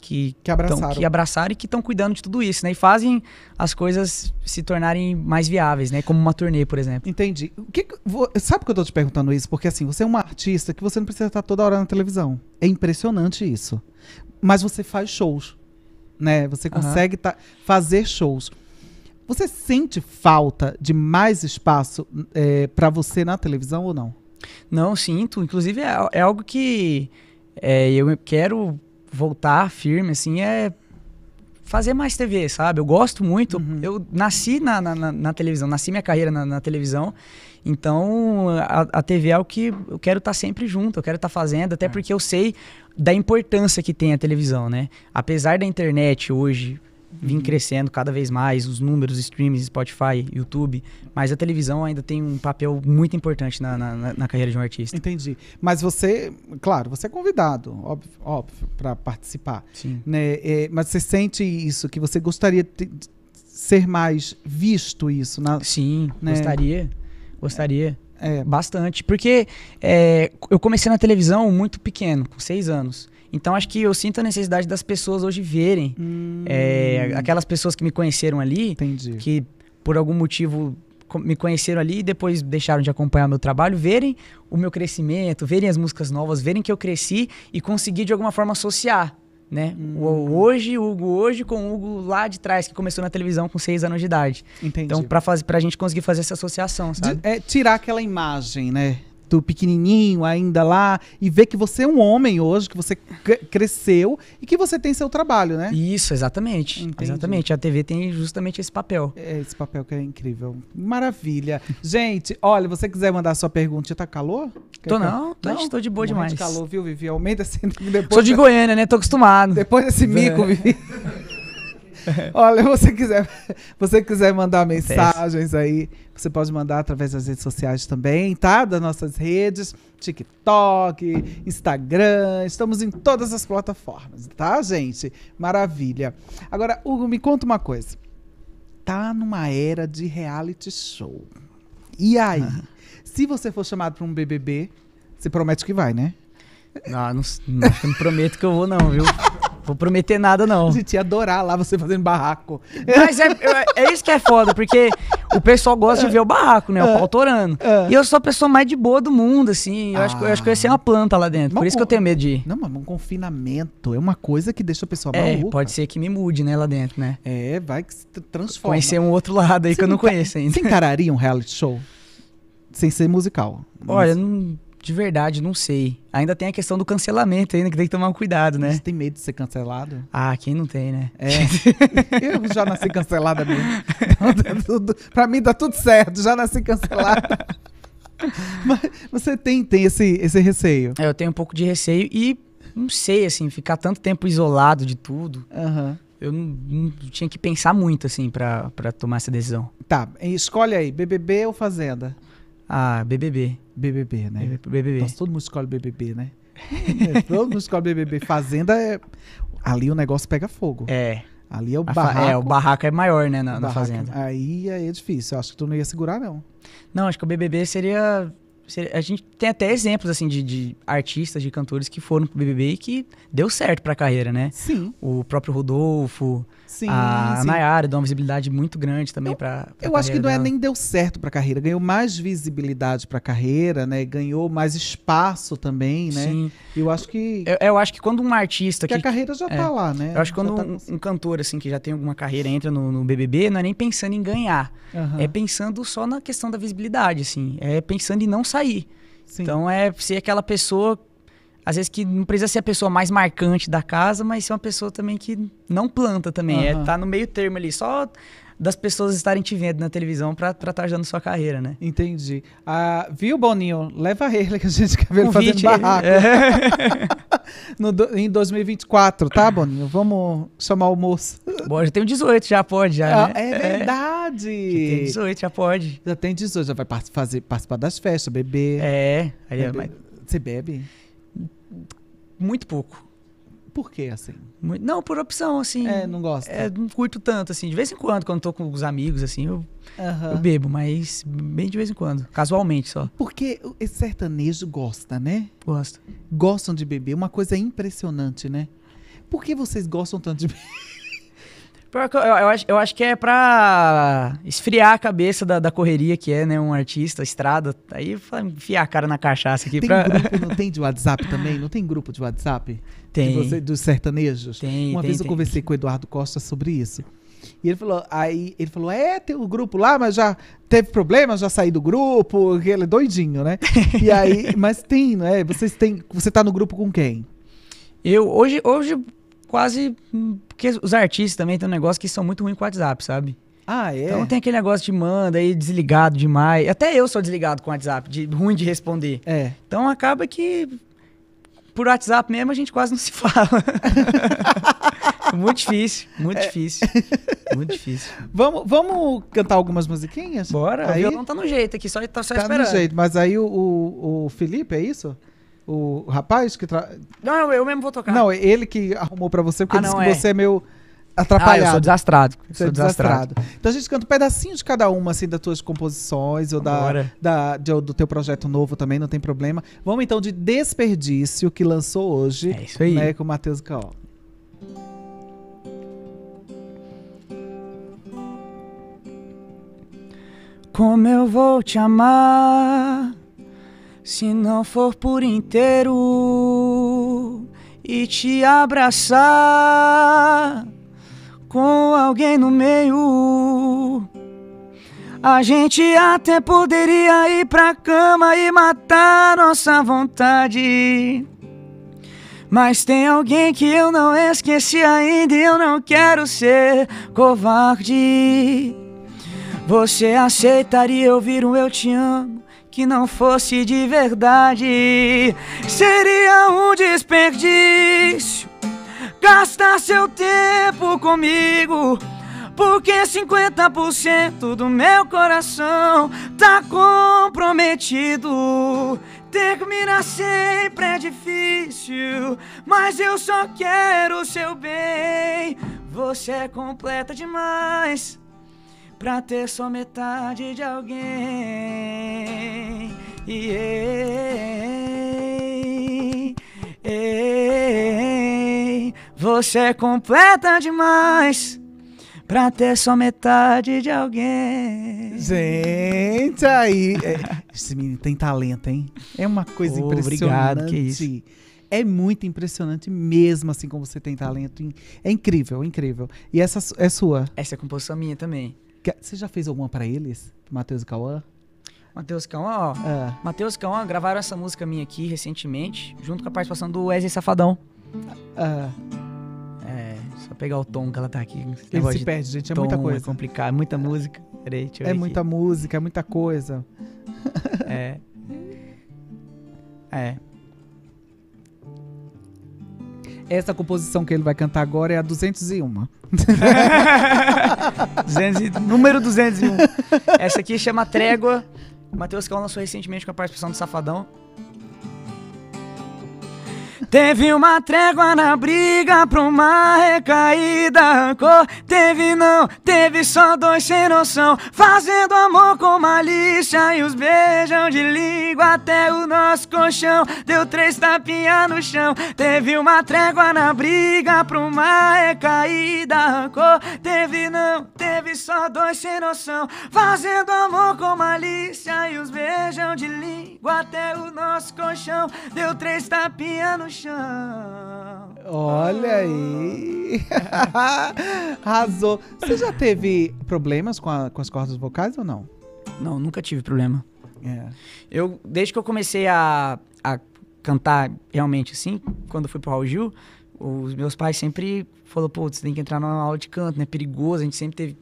que, que, abraçaram. Tão, que abraçaram e que estão cuidando de tudo isso, né? E fazem as coisas se tornarem mais viáveis, né? Como uma turnê, por exemplo. Entendi. O que, vou, sabe que eu tô te perguntando isso? Porque assim, você é uma artista que você não precisa estar toda hora na televisão. É impressionante isso. Mas você faz shows, né? Você consegue uhum. tá, fazer shows. Você sente falta de mais espaço é, para você na televisão ou não? Não, sinto. Inclusive, é, é algo que é, eu quero voltar firme, assim, é fazer mais TV, sabe? Eu gosto muito. Uhum. Eu nasci na, na, na, televisão, nasci minha carreira na, na televisão. Então, a, a, TV é o que eu quero estar tá sempre junto, eu quero estar tá fazendo, até é. porque eu sei da importância que tem a televisão, né? Apesar da internet hoje vim uhum. crescendo cada vez mais, os números, streams, Spotify, YouTube, mas a televisão ainda tem um papel muito importante na, na, na carreira de um artista. Entendi. Mas você, claro, você é convidado, óbvio, óbvio para participar. Sim. Né? É, mas você sente isso, que você gostaria de ser mais visto isso? Na, Sim, né? gostaria. Gostaria. É. Bastante. Porque é, eu comecei na televisão muito pequeno, com seis anos. Então acho que eu sinto a necessidade das pessoas hoje verem. Hum. É, aquelas pessoas que me conheceram ali, Entendi. que por algum motivo me conheceram ali e depois deixaram de acompanhar meu trabalho, verem o meu crescimento, verem as músicas novas, verem que eu cresci e consegui de alguma forma associar. Né? Hum. O, hoje, o Hugo hoje com o Hugo lá de trás, que começou na televisão com seis anos de idade. Entendi. Então, pra, faz, pra gente conseguir fazer essa associação, sabe? De, é tirar aquela imagem, né? pequenininho ainda lá e ver que você é um homem hoje, que você cresceu e que você tem seu trabalho, né? Isso, exatamente. Entendi. Exatamente. A TV tem justamente esse papel. É esse papel que é incrível. Maravilha. Gente, olha, você quiser mandar sua pergunta, tá calor? Quer tô não, tô, não? tô de boa demais. demais. de calor, viu, Vivi? Aumenta sempre. Assim, depois Sou de Goiânia, né? Tô acostumado. Depois desse mico, é. Vivi. Olha, você quiser, você quiser mandar mensagens aí, você pode mandar através das redes sociais também, tá? Das nossas redes, TikTok, Instagram, estamos em todas as plataformas, tá, gente? Maravilha. Agora, Hugo, me conta uma coisa. Tá numa era de reality show. E aí? Ah. Se você for chamado para um BBB, você promete que vai, né? Ah, não, não, não prometo que eu vou não, viu? Vou prometer nada, não. A gente ia adorar lá você fazendo barraco. Mas é, é isso que é foda, porque o pessoal gosta de ver o barraco, né? O é. pau torando. É. E eu sou a pessoa mais de boa do mundo, assim. Eu, ah. acho, que, eu acho que eu ia ser uma planta lá dentro. Mas por isso que eu tenho medo de ir. Não, mas um confinamento é uma coisa que deixa o pessoal. é, Pode ser que me mude, né, lá dentro, né? É, vai que se transforma. Conhecer um outro lado aí você que eu não conheço ainda. Você encararia um reality show? Sem ser musical. Olha, mas... não de verdade, não sei. Ainda tem a questão do cancelamento ainda, que tem que tomar cuidado, né? Você tem medo de ser cancelado? Ah, quem não tem, né? É. eu já nasci cancelada mesmo. Então, tá tudo, pra mim tá tudo certo, já nasci cancelada. Mas você tem, tem esse, esse receio? É, eu tenho um pouco de receio e não sei, assim, ficar tanto tempo isolado de tudo. Uhum eu não, não, tinha que pensar muito, assim, para tomar essa decisão. Tá, escolhe aí, BBB ou Fazenda? Ah, BBB. BBB, né? BBB. Nossa, todo mundo escolhe BBB, né? todo mundo escolhe BBB. Fazenda é. Ali o negócio pega fogo. É. Ali é o barraco. É, o barraco é maior, né, na, na fazenda. Aí, aí é difícil. Eu acho que tu não ia segurar, não. Não, acho que o BBB seria, seria. a gente tem até exemplos, assim, de, de, artistas, de cantores que foram pro BBB e que deu certo pra carreira, né? Sim. O próprio Rodolfo, sim, a sim. Nayara deu uma visibilidade muito grande também eu, pra, pra Eu acho que não é nem deu certo pra carreira, ganhou mais visibilidade pra carreira, né? Ganhou mais espaço também, né? Sim. Eu acho que... Eu, eu acho que quando um artista... Que, que a carreira já tá é, tá lá, né? Eu acho que quando tá um, um, cantor, assim, que já tem alguma carreira, entra no, no BBB, não é nem pensando em ganhar. Uhum. É pensando só na questão da visibilidade, assim. É pensando em não sair. Sim. Então é ser aquela pessoa, às vezes que não precisa ser a pessoa mais marcante da casa, mas ser uma pessoa também que não planta também. Uhum. É tá no meio termo ali, só das pessoas estarem te vendo na televisão para estar tá ajudando sua carreira, né? Entendi. Ah, viu, Boninho? Leva ele que a gente quer ver ele fazendo barraco. É. no, em 2024, tá, Boninho? Vamos chamar o moço. Bom, já tem 18, já pode, já, ah, né? É, é. verdade. Já tem 18, já pode. Já tem 18, já vai fazer, participar das festas, beber. É. Aí, é bebe. Mas... Você bebe? Muito pouco. Por que, assim? Não, por opção, assim. É, não gosto. É, não curto tanto, assim. De vez em quando, quando tô com os amigos, assim, eu, uhum. eu bebo, mas bem de vez em quando. Casualmente só. Porque esse sertanejo gosta, né? Gosta. Gostam de beber. Uma coisa impressionante, né? Por que vocês gostam tanto de beber? Pior eu, eu, acho, eu acho que é pra esfriar a cabeça da, da correria que é, né? Um artista, estrada. Aí enfiar a cara na cachaça aqui. Tem pra... grupo, não tem de WhatsApp também? Não tem grupo de WhatsApp? Tem. De você, dos sertanejos? Tem, Uma tem, vez eu tem. conversei com o Eduardo Costa sobre isso. E ele falou, aí ele falou, é, tem o um grupo lá, mas já teve problema, já saí do grupo, ele é doidinho, né? E aí, mas tem, né? Vocês têm, você tá no grupo com quem? Eu hoje, hoje quase. Porque os artistas também tem um negócio que são muito ruins com o WhatsApp, sabe? Ah, é? Então tem aquele negócio de manda aí desligado demais. Até eu sou desligado com o WhatsApp, de, ruim de responder. É. Então acaba que por WhatsApp mesmo a gente quase não se fala. muito difícil, muito é. difícil. Muito difícil. Vamos, vamos cantar algumas musiquinhas? Bora. Aí, o violão tá no jeito aqui, só, tá só tá esperando. Tá no jeito, mas aí o, o, o Felipe, é isso? O rapaz que. Tra... Não, eu mesmo vou tocar. Não, ele que arrumou pra você, porque ah, ele disse que é. você é meu atrapalhado. Ah, eu sou desastrado. Eu sou é desastrado. desastrado. Então a gente canta um pedacinho de cada uma, assim, das tuas composições ou da, da de, do teu projeto novo também, não tem problema. Vamos então de Desperdício, que lançou hoje. É isso aí. Né, com o Matheus Caol. Como eu vou te amar se não for por inteiro e te abraçar com alguém no meio, a gente até poderia ir pra cama e matar nossa vontade. Mas tem alguém que eu não esqueci ainda e eu não quero ser covarde. Você aceitaria ouvir um eu te amo? que não fosse de verdade seria um desperdício gastar seu tempo comigo. Porque 50% do meu coração tá comprometido. Terminar sempre é difícil, mas eu só quero o seu bem. Você é completa demais pra ter só metade de alguém. Yeah, yeah, Você é completa demais pra ter só metade de alguém. Gente, aí. É, esse menino tem talento, hein? É uma coisa oh, impressionante. Obrigado, que isso. É muito impressionante mesmo, assim como você tem talento. É incrível, incrível. E essa é sua? Essa é composição minha também você já fez alguma para eles? Matheus e Cauã? Matheus e Cauã, ó. É. Matheus e Cauã gravaram essa música minha aqui recentemente, junto com a participação do Wesley Safadão. É. é só pegar o tom que ela tá aqui. Ele se perde, gente. É tom, muita é coisa. É complicado, muita música. Peraí, é muita música, é muita coisa. é. É. Essa composição que ele vai cantar agora é a 201. 200 número 201. Essa aqui chama Trégua. O Matheus Cal lançou recentemente com a participação do Safadão. Teve uma trégua na briga pra uma recaída Arrancou, teve não, teve só dois sem noção Fazendo amor com malícia e os beijão de língua Até o nosso colchão, deu três tapinhas no chão Teve uma trégua na briga pra uma recaída Arrancou, teve não, teve só dois sem noção Fazendo amor com malícia e os beijão de língua Até o nosso colchão, deu três tapinhas no chão paixão. Olha ah. aí. Arrasou. Você já teve problemas com, a, com as cordas vocais ou não? Não, nunca tive problema. É. Eu, desde que eu comecei a, a cantar realmente assim, quando fui pro Raul Gil, os meus pais sempre falaram, pô, você tem que entrar numa aula de canto, né? É perigoso, a gente sempre teve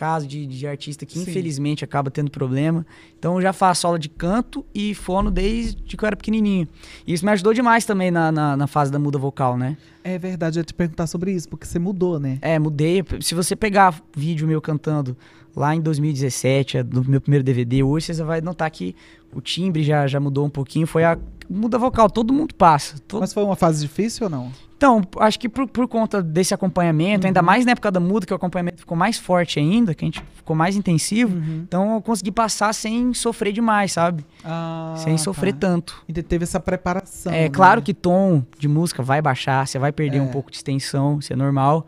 caso de, de artista que Sim. infelizmente acaba tendo problema. Então eu já faço aula de canto e fono desde que eu era pequenininho. E isso me ajudou demais também na, na, na fase da muda vocal, né? É verdade, eu ia te perguntar sobre isso, porque você mudou, né? É, mudei. Se você pegar vídeo meu cantando lá em 2017, é do meu primeiro DVD, hoje você vai notar que o timbre já, já mudou um pouquinho, foi a muda vocal, todo mundo passa. Todo... Mas foi uma fase difícil ou não? Então, acho que por, por conta desse acompanhamento, uhum. ainda mais na época da muda, que o acompanhamento ficou mais forte ainda, que a gente ficou mais intensivo, uhum. então eu consegui passar sem sofrer demais, sabe? Ah, sem tá. sofrer tanto. E teve essa preparação. É né? claro que tom de música vai baixar, você vai perder é. um pouco de extensão, isso é normal.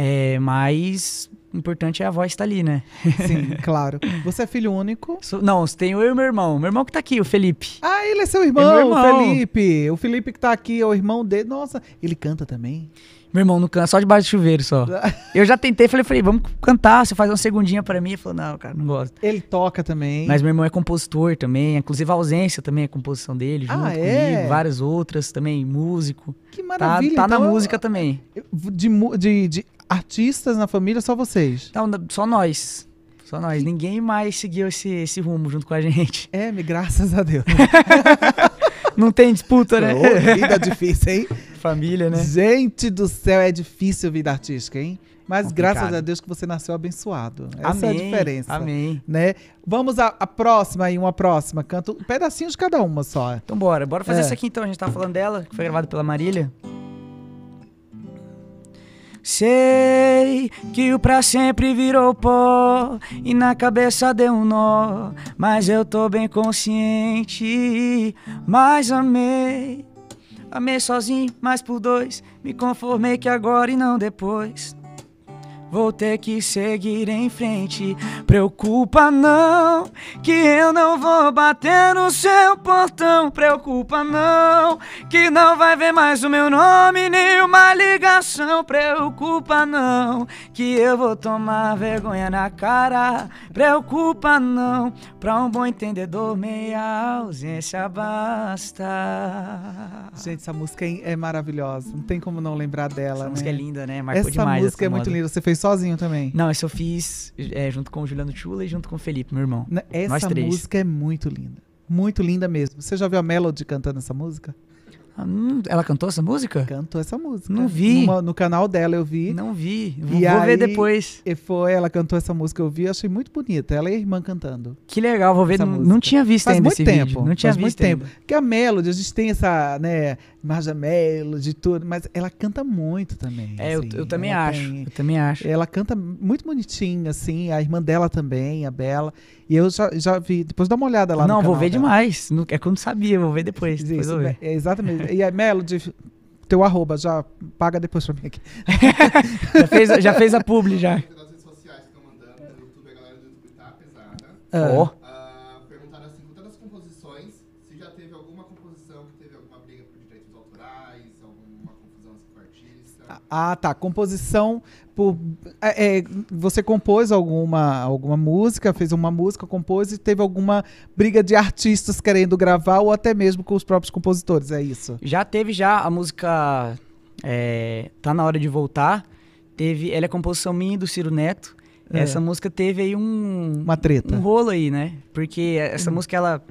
É, mas o importante é a voz estar tá ali, né? Sim, claro. Você é filho único? não, tenho eu e meu irmão. Meu irmão que tá aqui, o Felipe. Ah, ele é seu irmão, é irmão. Felipe. O Felipe que tá aqui é o irmão dele. Nossa, ele canta também? Meu irmão não canta, só debaixo do chuveiro só. eu já tentei, falei, falei, vamos cantar, você faz uma segundinha para mim. Ele falou, não, cara, não gosto. Ele toca também. Mas meu irmão é compositor também, inclusive a ausência também é composição dele, ah, junto ah, é? comigo, várias outras também, músico. Que tá, maravilha. Tá, tá então, na música também. De, de, de artistas na família, só vocês? Não, só nós. Só nós. Ninguém mais seguiu esse, esse rumo junto com a gente. É, graças a Deus. Não tem disputa, né? vida difícil, hein? Família, né? Gente do céu, é difícil vida artística, hein? Mas Complicado. graças a Deus que você nasceu abençoado. Essa amém, é a diferença. Amém. Né? Vamos à, próxima aí, uma próxima. Canto um pedacinho de cada uma só. Então bora, bora fazer é. essa aqui então. A gente tava falando dela, que foi gravada pela Marília. Sei que o pra sempre virou pó e na cabeça deu um nó, mas eu tô bem consciente. Mas amei, amei sozinho, mas por dois. Me conformei que agora e não depois. Vou ter que seguir em frente. Preocupa não, que eu não vou bater no seu portão. Preocupa não, que não vai ver mais o meu nome, nenhuma ligação. Preocupa não, que eu vou tomar vergonha na cara. Preocupa não, pra um bom entendedor, meia ausência basta. Gente, essa música é maravilhosa. Não tem como não lembrar dela. Essa né? música é linda, né? Marcou essa demais. Música essa música é muito linda. Você fez fez sozinho também? Não, esse eu fiz é, junto com o Juliano Chula e junto com o Felipe, meu irmão. Essa música é muito linda. Muito linda mesmo. Você já viu a Melody cantando essa música? Hum, ela cantou essa música? Cantou essa música. Não vi. Numa, no canal dela eu vi. Não vi. Vou, vou aí, ver depois. E foi, ela cantou essa música, eu vi, achei muito bonita. Ela e a irmã cantando. Que legal, vou ver. Não, não tinha visto faz ainda muito tempo, vídeo. Não tinha faz visto muito tempo. Ainda. Porque a Melody, a gente tem essa, né, Marja Melody, tudo, mas ela canta muito também. É, assim, eu, eu, assim, também acho. Tem, eu também acho. Ela canta muito bonitinha, assim, a irmã dela também, a Bela. E eu já, já vi, depois dá uma olhada lá Não, vou ver dela. demais. É quando sabia, vou ver depois. Isso, depois vou ver. É exatamente e é Melody, teu arroba, já paga depois pra mim aqui. já, fez, já fez a publi já. Oh. Uh, perguntaram assim, composições, se já teve alguma composição que teve alguma briga por direitos autorais, alguma confusão assim com artista. Ah, tá. Composição tipo, é, é, você compôs alguma, alguma música, fez uma música, compôs e teve alguma briga de artistas querendo gravar ou até mesmo com os próprios compositores, é isso? Já teve já a música é, Tá Na Hora de Voltar. Teve, ela é composição minha e do Ciro Neto. É. Essa música teve aí um... Uma treta. Um rolo aí, né? Porque essa uhum. música, ela,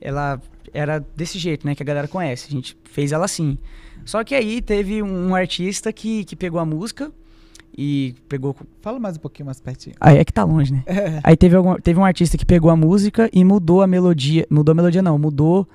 ela era desse jeito, né? Que a galera conhece. A gente fez ela assim. Só que aí teve um artista que, que pegou a música e pegou. Fala mais um pouquinho mais pertinho. Aí é que tá longe, né? É. Aí teve, algum, teve um artista que pegou a música e mudou a melodia. Mudou a melodia, não, mudou.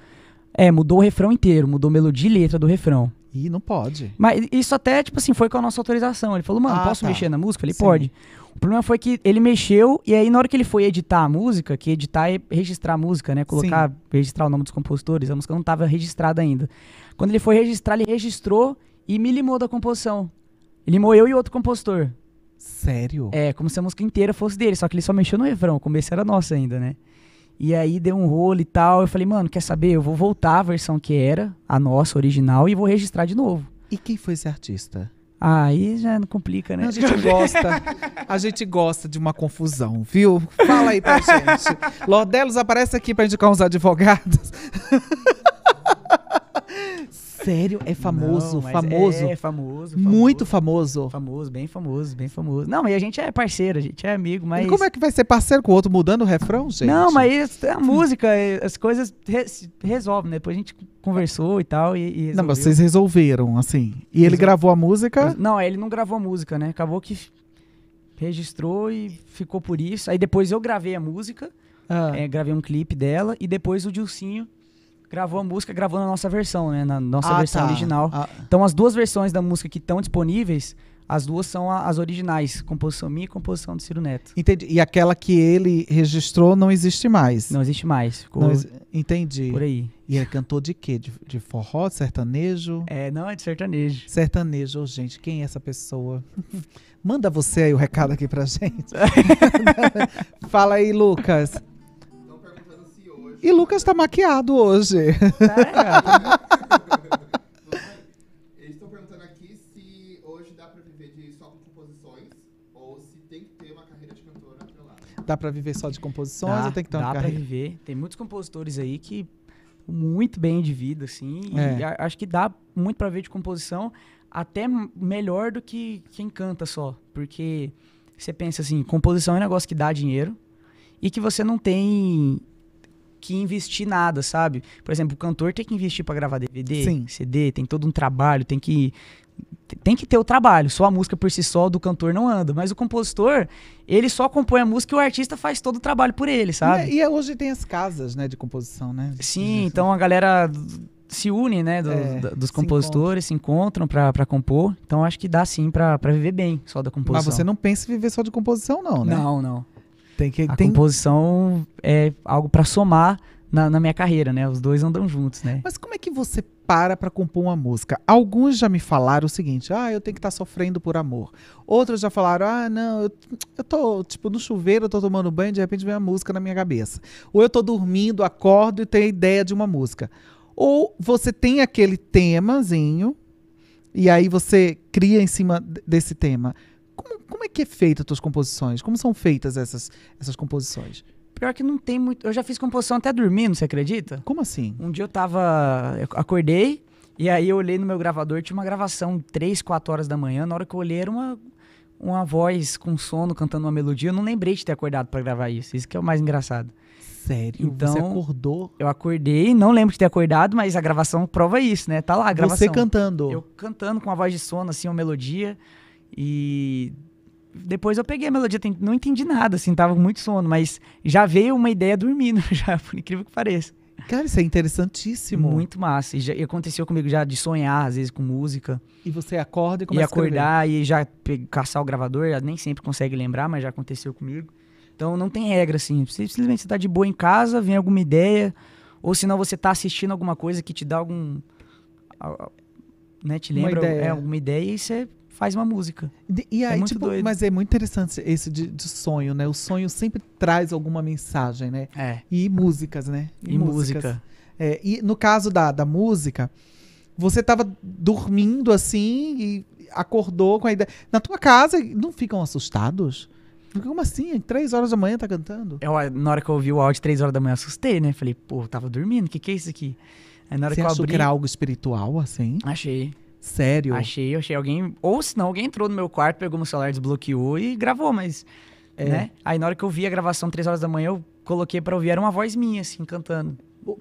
É, mudou o refrão inteiro, mudou melodia e letra do refrão. Ih, não pode. Mas isso até, tipo assim, foi com a nossa autorização. Ele falou, mano, ah, posso tá. mexer na música? Ele Sim. pode. O problema foi que ele mexeu e aí na hora que ele foi editar a música, que editar é registrar a música, né? Colocar, Sim. registrar o nome dos compositores, a música não tava registrada ainda. Quando ele foi registrar, ele registrou e me limou da composição. Ele moeu e outro compositor. Sério? É, como se a música inteira fosse dele, só que ele só mexeu no refrão, o começo era nosso ainda, né? E aí deu um rolo e tal, eu falei, mano, quer saber? Eu vou voltar à versão que era, a nossa, original, e vou registrar de novo. E quem foi esse artista? Aí já não complica, né? a gente gosta. A gente gosta de uma confusão, viu? Fala aí pra gente. Lordelos aparece aqui pra indicar uns advogados. Sério? É famoso, não, famoso. É, famoso, é famoso, Muito famoso. Famoso, bem famoso, bem famoso. Não, e a gente é parceiro, a gente é amigo, mas. E como é que vai ser parceiro com o outro mudando o refrão, gente? Não, mas é é a música, as coisas re resolvem, né? Depois a gente conversou e tal. E, e não, mas vocês resolveram, assim. E ele gravou a música? Não, ele não gravou a música, né? Acabou que registrou e ficou por isso. Aí depois eu gravei a música, ah. é, gravei um clipe dela, e depois o Dilcinho gravou a música gravou na nossa versão, né? Na nossa ah, versão tá. original. Ah. Então as duas versões da música que estão disponíveis, as duas são a, as originais, composição minha e composição do Ciro Neto. Entendi. E aquela que ele registrou não existe mais. Não existe mais. Ficou não, entendi. Por aí. E ele cantou de quê? De, de, forró, sertanejo? É, não, é de sertanejo. Sertanejo, oh, gente, quem é essa pessoa? Manda você aí o recado aqui pra gente. Fala aí, Lucas. E Lucas tá maquiado hoje. É. Eles estão perguntando aqui se hoje dá pra viver de só com composições ou se tem que ter uma carreira de cantora lá. Dá pra viver só de composições dá, ou tem que ter uma dá carreira? Dá pra viver. Tem muitos compositores aí que muito bem de vida, assim. É. E a, acho que dá muito pra ver de composição, até melhor do que quem canta só. Porque você pensa assim, composição é um negócio que dá dinheiro e que você não tem que investir nada, sabe? Por exemplo, o cantor tem que investir para gravar DVD, Sim. CD, tem todo um trabalho, tem que tem que ter o trabalho, só a música por si só do cantor não anda, mas o compositor, ele só compõe a música e o artista faz todo o trabalho por ele, sabe? E, é, e é, hoje tem as casas, né, de composição, né? Sim, então a galera se une, né, do, é, dos compositores, se, encontra. se encontram para compor, então acho que dá sim para viver bem só da composição. Mas você não pensa em viver só de composição não, né? Não, não. Tem que, a tem... composição é algo para somar na, na, minha carreira, né? Os dois andam juntos, né? Mas como é que você para para compor uma música? Alguns já me falaram o seguinte: ah, eu tenho que estar tá sofrendo por amor. Outros já falaram: ah, não, eu, eu tô, tipo, no chuveiro, eu tô tomando banho, de repente vem uma música na minha cabeça. Ou eu tô dormindo, acordo e tenho a ideia de uma música. Ou você tem aquele temazinho, e aí você cria em cima desse tema. Como, como é que é feita as tuas composições? Como são feitas essas, essas composições? Pior que não tem muito. Eu já fiz composição até dormindo, você acredita? Como assim? Um dia eu tava. Eu acordei, e aí eu olhei no meu gravador, tinha uma gravação 3, 4 horas da manhã. Na hora que eu olhei, era uma, uma voz com sono cantando uma melodia. Eu não lembrei de ter acordado para gravar isso. Isso que é o mais engraçado. Sério? Então, você acordou? Eu acordei, não lembro de ter acordado, mas a gravação prova isso, né? Tá lá a gravação. Você cantando. Eu cantando com a voz de sono, assim, uma melodia. E depois eu peguei a melodia, não entendi nada, assim, tava com muito sono, mas já veio uma ideia dormindo, já, por incrível que pareça. Cara, isso é interessantíssimo. Muito massa. E, já, e aconteceu comigo já de sonhar, às vezes, com música. E você acorda e começa E acordar e já caçar o gravador, nem sempre consegue lembrar, mas já aconteceu comigo. Então não tem regra, assim. Simplesmente você tá de boa em casa, vem alguma ideia, ou senão você tá assistindo alguma coisa que te dá algum. Né, te lembra uma ideia. É, alguma ideia e você faz uma música. E é aí, é muito tipo, doido. Mas é muito interessante esse de, de, sonho, né? O sonho sempre traz alguma mensagem, né? É. E músicas, né? E, e música. É, e no caso da, da música, você estava dormindo assim e acordou com a ideia. Na tua casa, não ficam assustados? Como assim? Três horas da manhã tá cantando? Eu, na hora que eu ouvi o áudio, três horas da manhã, assustei, né? Falei, pô, tava dormindo, o que, que é isso aqui? Aí na hora Você que eu abri... que era algo espiritual, assim? Achei. Sério? Achei, achei alguém. Ou se não, alguém entrou no meu quarto, pegou meu celular, desbloqueou e gravou, mas. É. Né? Aí na hora que eu vi a gravação, três horas da manhã, eu coloquei para ouvir, era uma voz minha, assim, cantando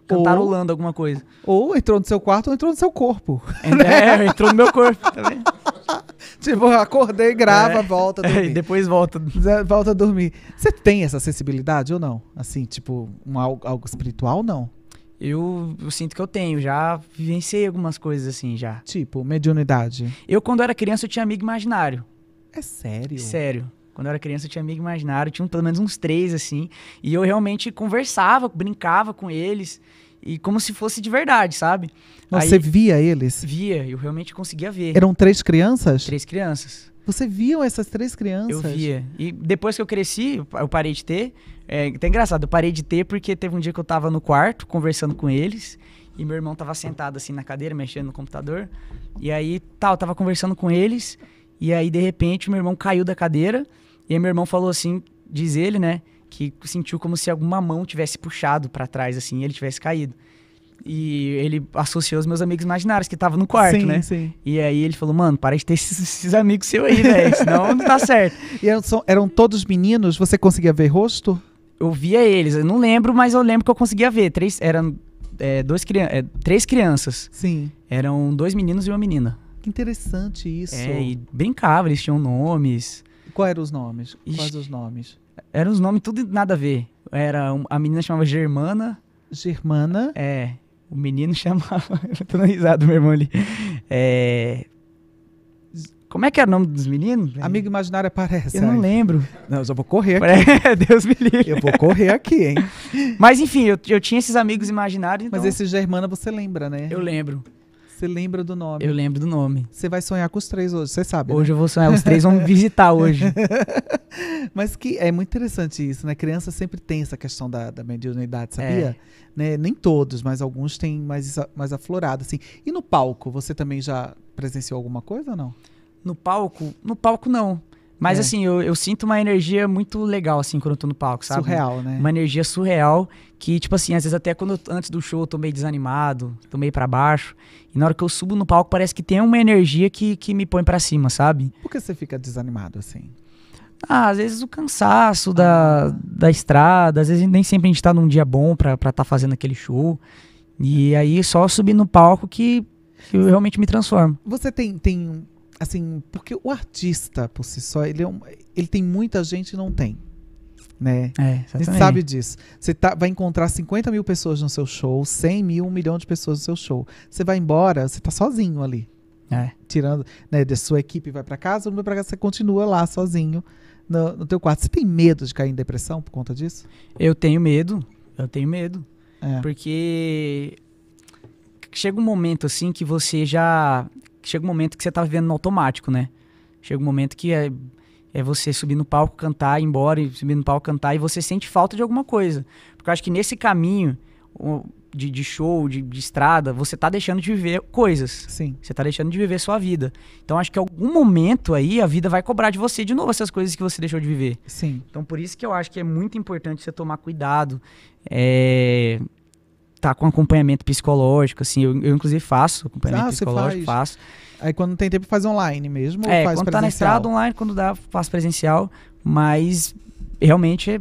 cantarolando alguma coisa. Ou entrou no seu quarto ou entrou no seu corpo. É, né? é entrou no meu corpo também. Tá tipo, acordei, grava, é, volta a dormir. É, depois volta. Volta a dormir. Você tem essa sensibilidade ou não? Assim, tipo, um, algo, algo espiritual não? eu, eu, sinto que eu tenho, já vivenciei algumas coisas assim já. Tipo, mediunidade. Eu, quando era criança, eu tinha amigo imaginário. É sério? Sério. Quando eu era criança, eu tinha amigo imaginário, tinha pelo menos uns três, assim. E eu realmente conversava, brincava com eles, e como se fosse de verdade, sabe? Aí, você via eles? Via, eu realmente conseguia ver. Eram três crianças? Três crianças. Você viam essas três crianças? Eu via. E depois que eu cresci, eu parei de ter. É até tá engraçado, eu parei de ter porque teve um dia que eu tava no quarto conversando com eles. E meu irmão tava sentado assim na cadeira, mexendo no computador. E aí, tal, tá, eu tava conversando com eles. E aí, de repente, meu irmão caiu da cadeira. E aí, meu irmão falou assim: diz ele, né? Que sentiu como se alguma mão tivesse puxado para trás, assim, e ele tivesse caído. E ele associou os meus amigos imaginários, que tava no quarto, sim, né? Sim. E aí ele falou, mano, para de ter esses, esses amigos seus aí, velho. Senão não tá certo. e eram, eram todos meninos? Você conseguia ver rosto? Eu via eles, eu não lembro, mas eu lembro que eu conseguia ver. Três, eram é, dois, é, três crianças. Sim. Eram dois meninos e uma menina. Que interessante isso. É, e brincava, eles tinham nomes. Quais eram os nomes? Quais os nomes? Eram os nomes tudo nada a ver. Era, a menina chamava Germana. Germana? É. O menino chamava. Eu tô na risada, meu irmão ali. É, como é que era o nome dos meninos? Amigo imaginário aparece. Eu não é. lembro. Não, eu só vou correr aqui. Deus me livre. Eu vou correr aqui, hein? Mas enfim, eu, eu tinha esses amigos imaginários. Então... Mas esse Germana você lembra, né? Eu lembro. Você lembra do nome? Eu lembro do nome. Você vai sonhar com os três hoje, você sabe. Né? Hoje né? eu vou sonhar, os três vão visitar hoje. Mas que é muito interessante isso, né? Criança sempre tem essa questão da, da mediunidade, é. sabia? É. Né? Nem todos, mas alguns têm mais, mais aflorado, assim. E no palco, você também já presenciou alguma coisa ou não? No palco? No palco, não. Mas é. assim, eu, eu, sinto uma energia muito legal, assim, quando eu tô no palco, sabe? Surreal, né? Uma energia surreal que, tipo assim, às vezes até quando eu, antes do show eu tô meio desanimado, tô meio pra baixo. E na hora que eu subo no palco, parece que tem uma energia que, que me põe para cima, sabe? Por que você fica desanimado assim? Ah, às vezes o cansaço ah. da, da estrada, às vezes nem sempre a gente tá num dia bom pra estar tá fazendo aquele show. E é. aí só subir no palco que, que eu realmente me transformo. Você tem, tem assim, porque o artista por si só, ele, é um, ele tem muita gente e não tem. Né? É, a gente sabe disso. Você tá, vai encontrar 50 mil pessoas no seu show, 100 mil, um milhão de pessoas no seu show. Você vai embora, você tá sozinho ali. É. Tirando, né, da sua equipe vai para casa, vai pra casa, você continua lá sozinho no, no teu quarto. Você tem medo de cair em depressão por conta disso? Eu tenho medo, eu tenho medo. É. Porque chega um momento assim que você já chega um momento que você tá vivendo no automático, né? Chega um momento que é, é você subir no palco, cantar, ir embora, e subir no palco, cantar, e você sente falta de alguma coisa. Porque eu acho que nesse caminho de, de show, de, de, estrada, você tá deixando de viver coisas. Sim. Você tá deixando de viver sua vida. Então acho que algum momento aí a vida vai cobrar de você de novo essas coisas que você deixou de viver. Sim. Então por isso que eu acho que é muito importante você tomar cuidado. É tá com acompanhamento psicológico, assim. Eu, eu inclusive, faço acompanhamento ah, psicológico, faço. Aí quando tem tempo faz online mesmo é, quando presencial? tá na estrada online, quando dá, faço presencial. Mas realmente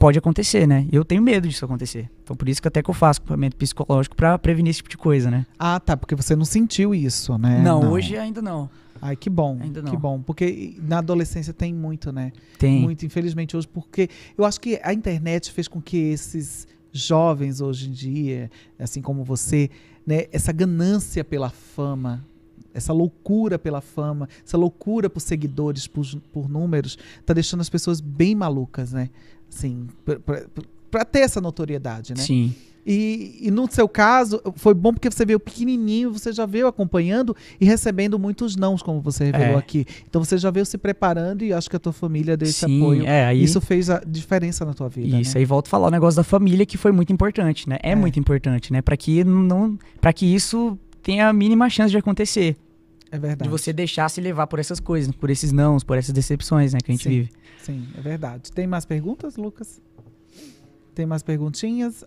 pode acontecer, né? Eu tenho medo disso acontecer. Então por isso que até que eu faço acompanhamento psicológico para prevenir esse tipo de coisa, né? Ah, tá, porque você não sentiu isso, né? Não, não. hoje ainda não. Ai, que bom. Ainda não. Que bom, porque na adolescência tem muito, né? Tem. Muito, infelizmente hoje, porque eu acho que a internet fez com que esses jovens hoje em dia, assim como você, né, essa ganância pela fama, essa loucura pela fama, essa loucura por seguidores, por, por números, tá deixando as pessoas bem malucas, né? Assim, para ter essa notoriedade, né? Sim. E, e no seu caso, foi bom porque você veio pequenininho, você já veio acompanhando e recebendo muitos nãos, como você revelou é. aqui. Então você já veio se preparando e acho que a tua família deu esse Sim, apoio. É, aí... Isso fez a diferença na tua vida. Isso, né? aí volto a falar o negócio da família que foi muito importante, né? É, é. muito importante, né? Para que não, para que isso tenha a mínima chance de acontecer. É verdade. De você deixar se levar por essas coisas, por esses nãos, por essas decepções, né, que a gente sim, vive. Sim, é verdade. Tem mais perguntas, Lucas? Tem mais perguntinhas?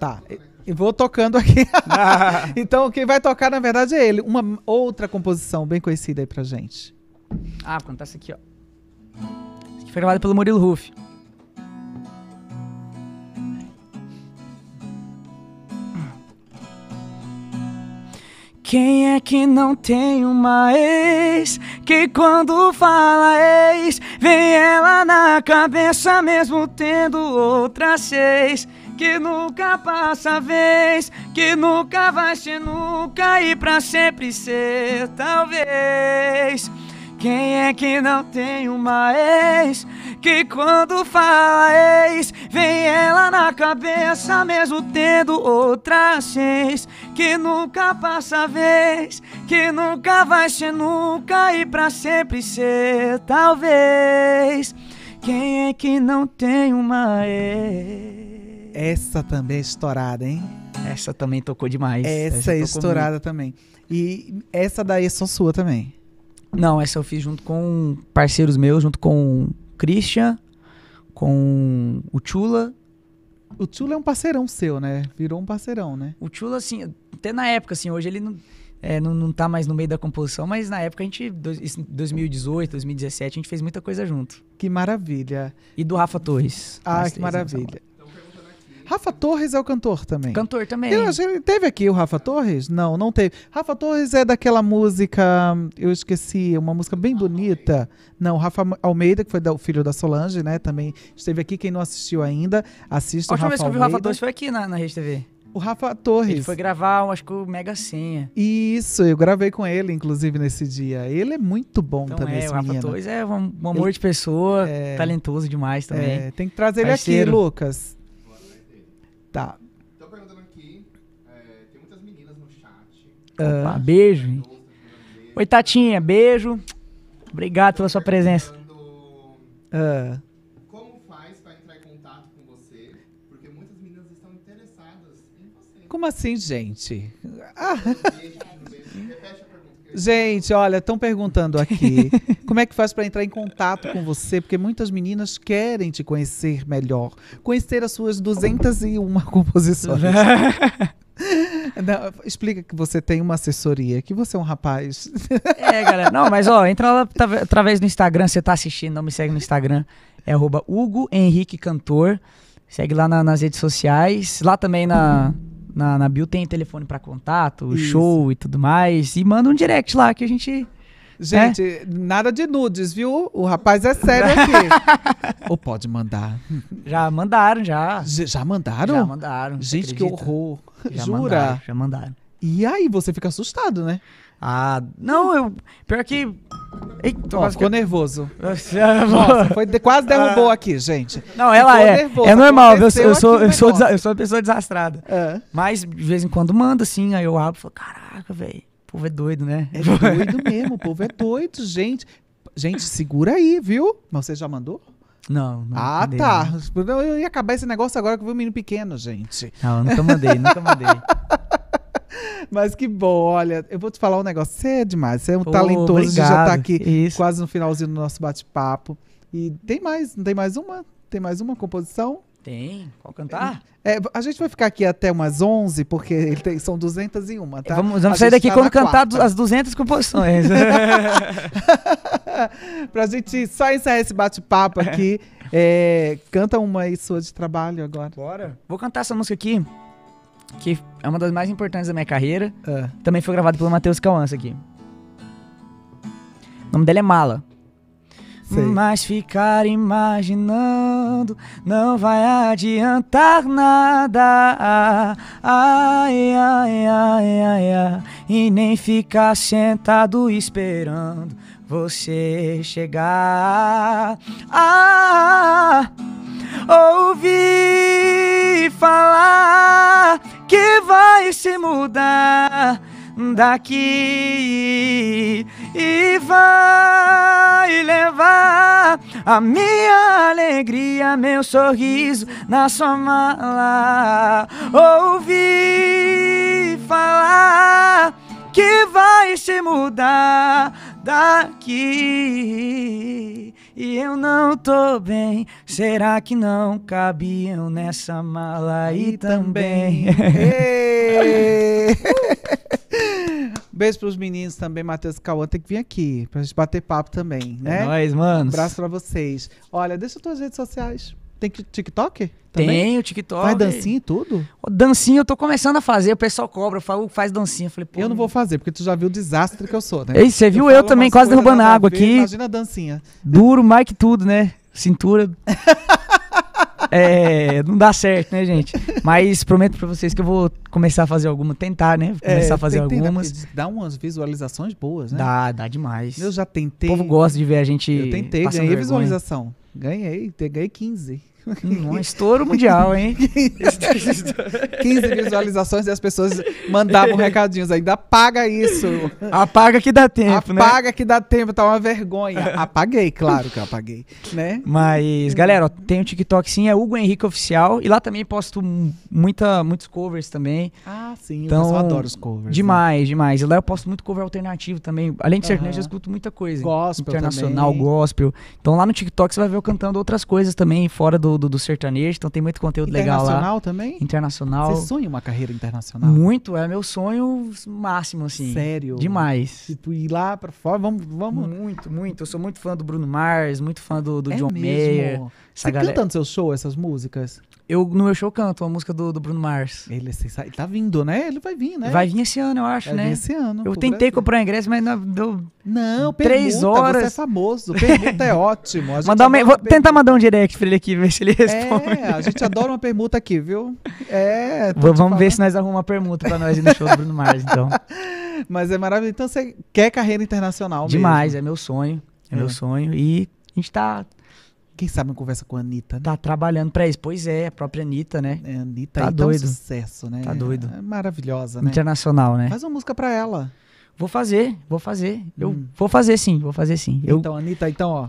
Tá. E vou tocando aqui. então, quem vai tocar, na verdade, é ele. Uma outra composição bem conhecida aí pra gente. Ah, vou contar essa aqui, ó. Essa aqui foi gravada pelo Murilo Ruff. Quem é que não tem uma ex? Que quando fala ex, vem ela na cabeça mesmo tendo outras seis que nunca passa a vez, que nunca vai ser nunca e pra sempre ser talvez. Quem é que não tem uma ex? Que quando fala ex, vem ela na cabeça, mesmo tendo outras ex. Que nunca passa a vez, que nunca vai ser nunca e pra sempre ser talvez. Quem é que não tem uma ex? Essa também é estourada, hein? Essa também tocou demais. Essa, essa é estourada muito. também. E essa daí é só sua também. Não, essa eu fiz junto com parceiros meus, junto com o Christian, com o Chula. O Chula é um parceirão seu, né? Virou um parceirão, né? O Chula, assim, até na época, assim, hoje ele não, é, não, não tá mais no meio da composição, mas na época a gente, 2018, 2017, a gente fez muita coisa junto. Que maravilha. E do Rafa Torres. Ah, que maravilha. Então. Rafa Torres é o cantor também. Cantor também. Eu teve aqui o Rafa Torres? Não, não teve. Rafa Torres é daquela música, eu esqueci, uma música bem bonita. Não, Rafa Almeida, que foi da, o filho da Solange, né? Também esteve aqui. Quem não assistiu ainda, assista o Rafa A última vez que eu vi o Rafa Torres foi aqui na, na Rede TV. O Rafa Torres. Ele foi gravar, acho que o Mega Senha. Isso, eu gravei com ele, inclusive, nesse dia. Ele é muito bom então também, é, esse o Rafa Torres é um, um amor ele, de pessoa, é, talentoso demais também. É, tem que trazer Parceiro. ele aqui, Lucas. Tá. Tô perguntando aqui, é, tem muitas meninas no chat. Uh, Opa, beijo. Hein? Oi, Tatinha, beijo. Obrigado pela sua presença. Uh. Como faz para entrar em contato com você? Porque muitas meninas estão interessadas em você. Como assim, gente? Ah. Repete Gente, olha, estão perguntando aqui como é que faz para entrar em contato com você, porque muitas meninas querem te conhecer melhor, conhecer as suas 201 composições. Não, explica que você tem uma assessoria, que você é um rapaz. É, galera. Não, mas ó, entra lá através do Instagram, você tá assistindo, não me segue no Instagram. É arroba Hugo Henrique Cantor. Segue lá na, nas redes sociais. Lá também na. Uhum na, na bio tem telefone para contato, Isso. show e tudo mais. E manda um direct lá que a gente. Gente, é? nada de nudes, viu? O rapaz é sério aqui. Ou pode mandar. Já mandaram, já. já mandaram? Já mandaram. Gente, que horror. Já Jura? Mandaram, já mandaram. E aí você fica assustado, né? Ah, não, eu. Pior que. Eita, ficou que... nervoso. Nossa, foi, quase ah. derrubou ah. aqui, gente. Não, ela ficou é. Nervoso. é normal, eu, eu, sou, eu, sou, eu sou uma pessoa desastrada. É. Mas de vez em quando manda, assim, aí eu abro e falo: caraca, velho, o povo é doido, né? É doido mesmo, o povo é doido, gente. Gente, segura aí, viu? Mas você já mandou? Não, não Ah, tá. Eu ia acabar esse negócio agora que eu vi um menino pequeno, gente. Não, eu nunca mandei, nunca mandei. Mas que bom, olha, eu vou te falar um negócio. Você é demais, você é um oh, talentoso. Tá obrigado. já está aqui Isso. quase no finalzinho do nosso bate-papo. E tem mais, não tem mais uma? Tem mais uma composição? Tem. Qual cantar? É, é, a gente vai ficar aqui até umas 11, porque ele tem, são 201, tá? Vamos, vamos sair daqui tá quando cantar quarta. as 200 composições. pra gente só encerrar esse bate-papo aqui. É, canta uma aí sua de trabalho agora. Bora. Vou cantar essa música aqui que é uma das mais importantes da minha carreira. É. Também foi gravado pelo Matheus Cauança aqui. O nome dele é Mala. Sei. Mas ficar imaginando não vai adiantar nada. Ai, ai, ai, ai, ai. E nem ficar sentado esperando você chegar. Ah! Ouvi falar que vai se mudar daqui e vai levar a minha alegria, meu sorriso na sua mala. Ouvi falar que vai se mudar daqui e eu não tô bem, será que não cabiam nessa mala aí também? Beijo pros meninos também, Matheus e Cauã, tem que vir aqui pra gente bater papo também, né? É nóis, mano. Um abraço pra vocês. Olha, deixa as tuas redes sociais. Tem TikTok? Tem o TikTok. Faz dancinha e tudo? Dancinha eu tô começando a fazer, o pessoal cobra, falo faz dancinha. Eu falei, Eu não vou fazer, porque tu já viu o desastre que eu sou, né? Ei, você viu eu, eu também quase derrubando água aqui. Imagina a dancinha. Duro mais que tudo, né? Cintura. é, não dá certo, né, gente? Mas prometo para vocês que eu vou começar a fazer alguma, tentar, né? É, começar é, a fazer algumas. dá umas visualizações boas, né? Dá, dá demais. Eu já tentei. O povo gosta de ver a gente. Eu tentei, ganhei vergonha. visualização. Ganhei, ganhei 15. um estouro mundial, hein? 15 visualizações e as pessoas mandavam recadinhos ainda. Apaga isso. Apaga que dá tempo, Apaga né? Apaga que dá tempo, tá uma vergonha. Apaguei, claro que eu apaguei, né? Mas, galera, ó, tem o TikTok sim, é Hugo Henrique Oficial. E lá também posto muita, muitos covers também. Ah, sim. Então, eu adoro os covers. Né? Demais, né? demais. E lá eu posto muito cover alternativo também. Além de sertanejo, eu escuto muita coisa. Gospel Internacional, também. gospel. Então lá no TikTok você vai ver eu cantando outras coisas também, fora do, conteúdo do sertanejo, então tem muito conteúdo legal lá. Internacional também? Internacional. Você sonha uma carreira internacional? Muito, é meu sonho máximo, assim. Sério? Demais. Tipo, ir lá pra fora, vamos, vamos. Muito, muito. Eu sou muito fã do Bruno Mars, muito fã do, do é John mesmo? Mayer. Você galera... canta no seu show essas músicas? eu, no meu show, canto uma música do, do Bruno Mars. Ele, é ele tá vindo, né? Ele vai vir, né? Vai vir esse ano, eu acho, vai né? Vir esse ano. Eu tentei Brasil. comprar ingresso, mas não deu. Não, três pergunta, horas. Você é famoso. Permuta é ótimo. uma, vou tentar mandar um direct pra ele aqui, ver se ele é, responde. É, a gente adora uma permuta aqui, viu? É. Vamos falando. ver se nós arrumamos uma permuta pra nós ir no show do Bruno Mars, então. mas é maravilhoso. Então você quer carreira internacional Demais, mesmo. é meu sonho. É, é meu sonho. E a gente tá quem sabe uma conversa com a Anitta, né? Tá trabalhando pra isso. Pois é, a própria Anitta, né? É, Anitta tá aí, doido. Tá um sucesso, né? Tá doido. É maravilhosa, né? Internacional, né? Faz uma música pra ela. Vou fazer, vou fazer. Eu hum. vou fazer sim, vou fazer sim. Eu... Então, Anitta, então, ó,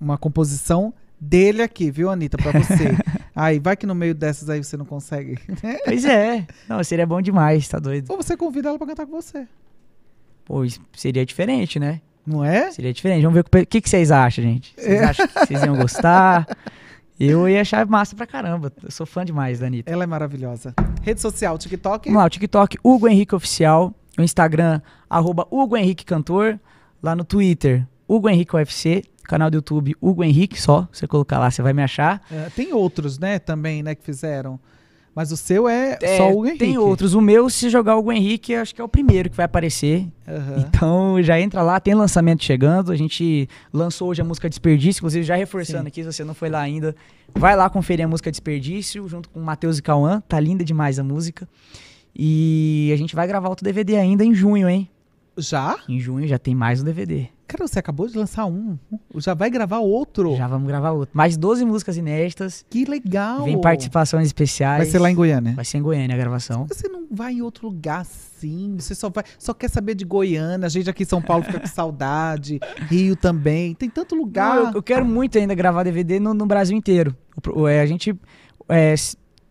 uma composição dele aqui, viu, Anitta, pra você. aí, vai que no meio dessas aí você não consegue. Né? pois é. Não, seria bom demais, tá doido. Ou você convida ela pra cantar com você. Pois seria diferente, né? Não é? Seria diferente. Vamos ver o que, que vocês acham, gente. Vocês é. acham que vocês iam gostar? Eu ia achar massa pra caramba. Eu sou fã demais da Anitta. Ela é maravilhosa. Rede social, TikTok? Vamos lá, o TikTok, Hugo Henrique Oficial. O Instagram, arroba Hugo Henrique Cantor. Lá no Twitter, Hugo Henrique UFC. Canal do YouTube, Hugo Henrique, só. Você colocar lá, você vai me achar. É, tem outros, né, também, né, que fizeram. Mas o seu é, é só o Henrique. Tem outros. O meu, se jogar o Henrique, acho que é o primeiro que vai aparecer. Uhum. Então já entra lá, tem lançamento chegando. A gente lançou hoje a música Desperdício, inclusive já reforçando Sim. aqui, se você não foi lá ainda, vai lá conferir a música Desperdício, junto com o Matheus e Cauã. Tá linda demais a música. E a gente vai gravar outro DVD ainda em junho, hein? Já? Em junho já tem mais um DVD. Cara, você acabou de lançar um. Já vai gravar outro. Já vamos gravar outro. Mais 12 músicas inéditas. Que legal! Vem participações especiais. Vai ser lá em Goiânia. Vai ser em Goiânia a gravação. Você não vai em outro lugar assim. Você só vai, só quer saber de Goiânia. A gente aqui em São Paulo fica com saudade. Rio também. Tem tanto lugar. Não, eu, eu, quero muito ainda gravar DVD no, no Brasil inteiro. O, é, a gente. É,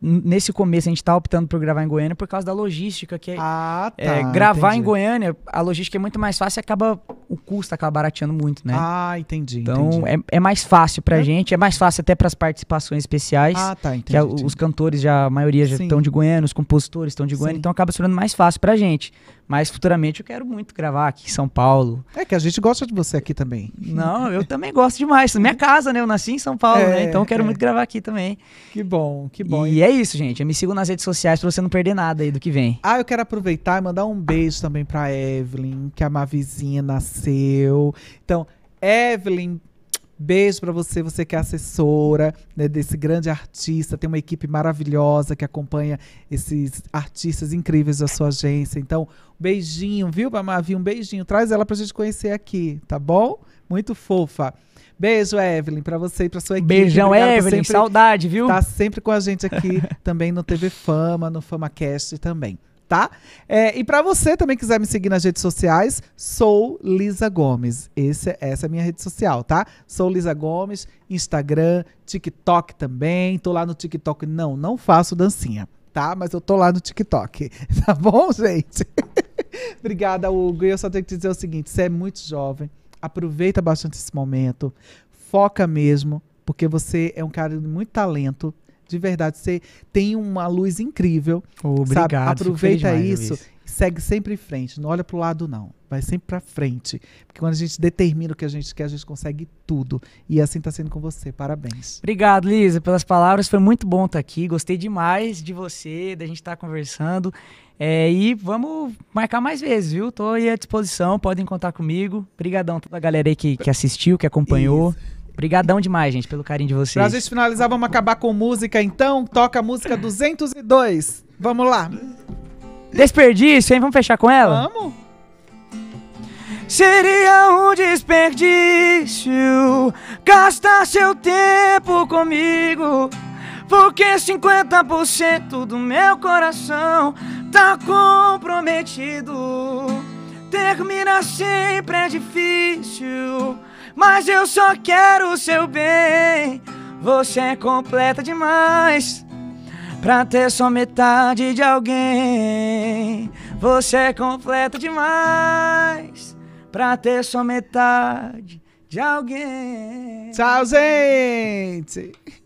nesse começo a gente tá optando por gravar em Goiânia por causa da logística, que é, ah, tá, é, gravar entendi. em Goiânia, a logística é muito mais fácil e acaba o custo acaba barateando muito, né? Ah, entendi. Então entendi. É, é mais fácil pra é. gente, é mais fácil até para as participações especiais. Ah, tá, entendi. Que a, é entendi. os cantores já a maioria já estão de Goiânia, os compositores estão de Goiânia, Sim. então acaba sendo mais fácil pra gente. Mas futuramente eu quero muito gravar aqui em São Paulo. É que a gente gosta de você aqui também. Não, eu também gosto demais. Minha uhum. casa, né? Eu nasci em São Paulo, né? é, né? Então eu quero é. muito gravar aqui também. Que bom, que bom. E hein? é isso, gente. Eu me sigam nas redes sociais pra você não perder nada aí do que vem. Ah, eu quero aproveitar e mandar um beijo também pra Evelyn, que a minha vizinha nasceu. Então, Evelyn, Beijo para você, você que é assessora né, desse grande artista, tem uma equipe maravilhosa que acompanha esses artistas incríveis da sua agência. Então, beijinho, viu, Bamavi? Um beijinho. Traz ela pra gente conhecer aqui, tá bom? Muito fofa. Beijo, Evelyn, para você e para sua equipe. Beijão, Obrigada Evelyn, saudade, viu? Tá sempre com a gente aqui também no TV Fama, no FamaCast também tá? É, e para você também quiser me seguir nas redes sociais, sou Lisa Gomes. Esse, essa é a minha rede social, tá? Sou Lisa Gomes, Instagram, TikTok também. Tô lá no TikTok. Não, não faço dancinha, tá? Mas eu tô lá no TikTok, tá bom, gente? Obrigada, Hugo. E eu só tenho que te dizer o seguinte: você é muito jovem, aproveita bastante esse momento, foca mesmo, porque você é um cara de muito talento de verdade, você tem uma luz incrível. Oh, obrigado. Sabe? Aproveita demais, isso. Luiz segue sempre em frente, não olha para o lado não, vai sempre para frente, porque quando a gente determina o que a gente quer, a gente consegue tudo, e assim está sendo com você, parabéns. Obrigado, Lisa, pelas palavras, foi muito bom estar tá aqui, gostei demais de você, da gente estar tá conversando, é, e vamos marcar mais vezes, viu? Estou aí à disposição, podem contar comigo, a toda a galera aí que, que assistiu, que acompanhou. Isso. Obrigadão demais, gente, pelo carinho de vocês. Pra gente finalizar, vamos acabar com música então. Toca a música 202. Vamos lá. Desperdício, hein? Vamos fechar com ela? Vamos. Seria um desperdício gastar seu tempo comigo. Porque 50% do meu coração tá comprometido. Terminar sempre é difícil mas eu só quero o seu bem. Você é completa demais pra ter só metade de alguém. Você é completa demais pra ter só metade de alguém. Tchau, gente!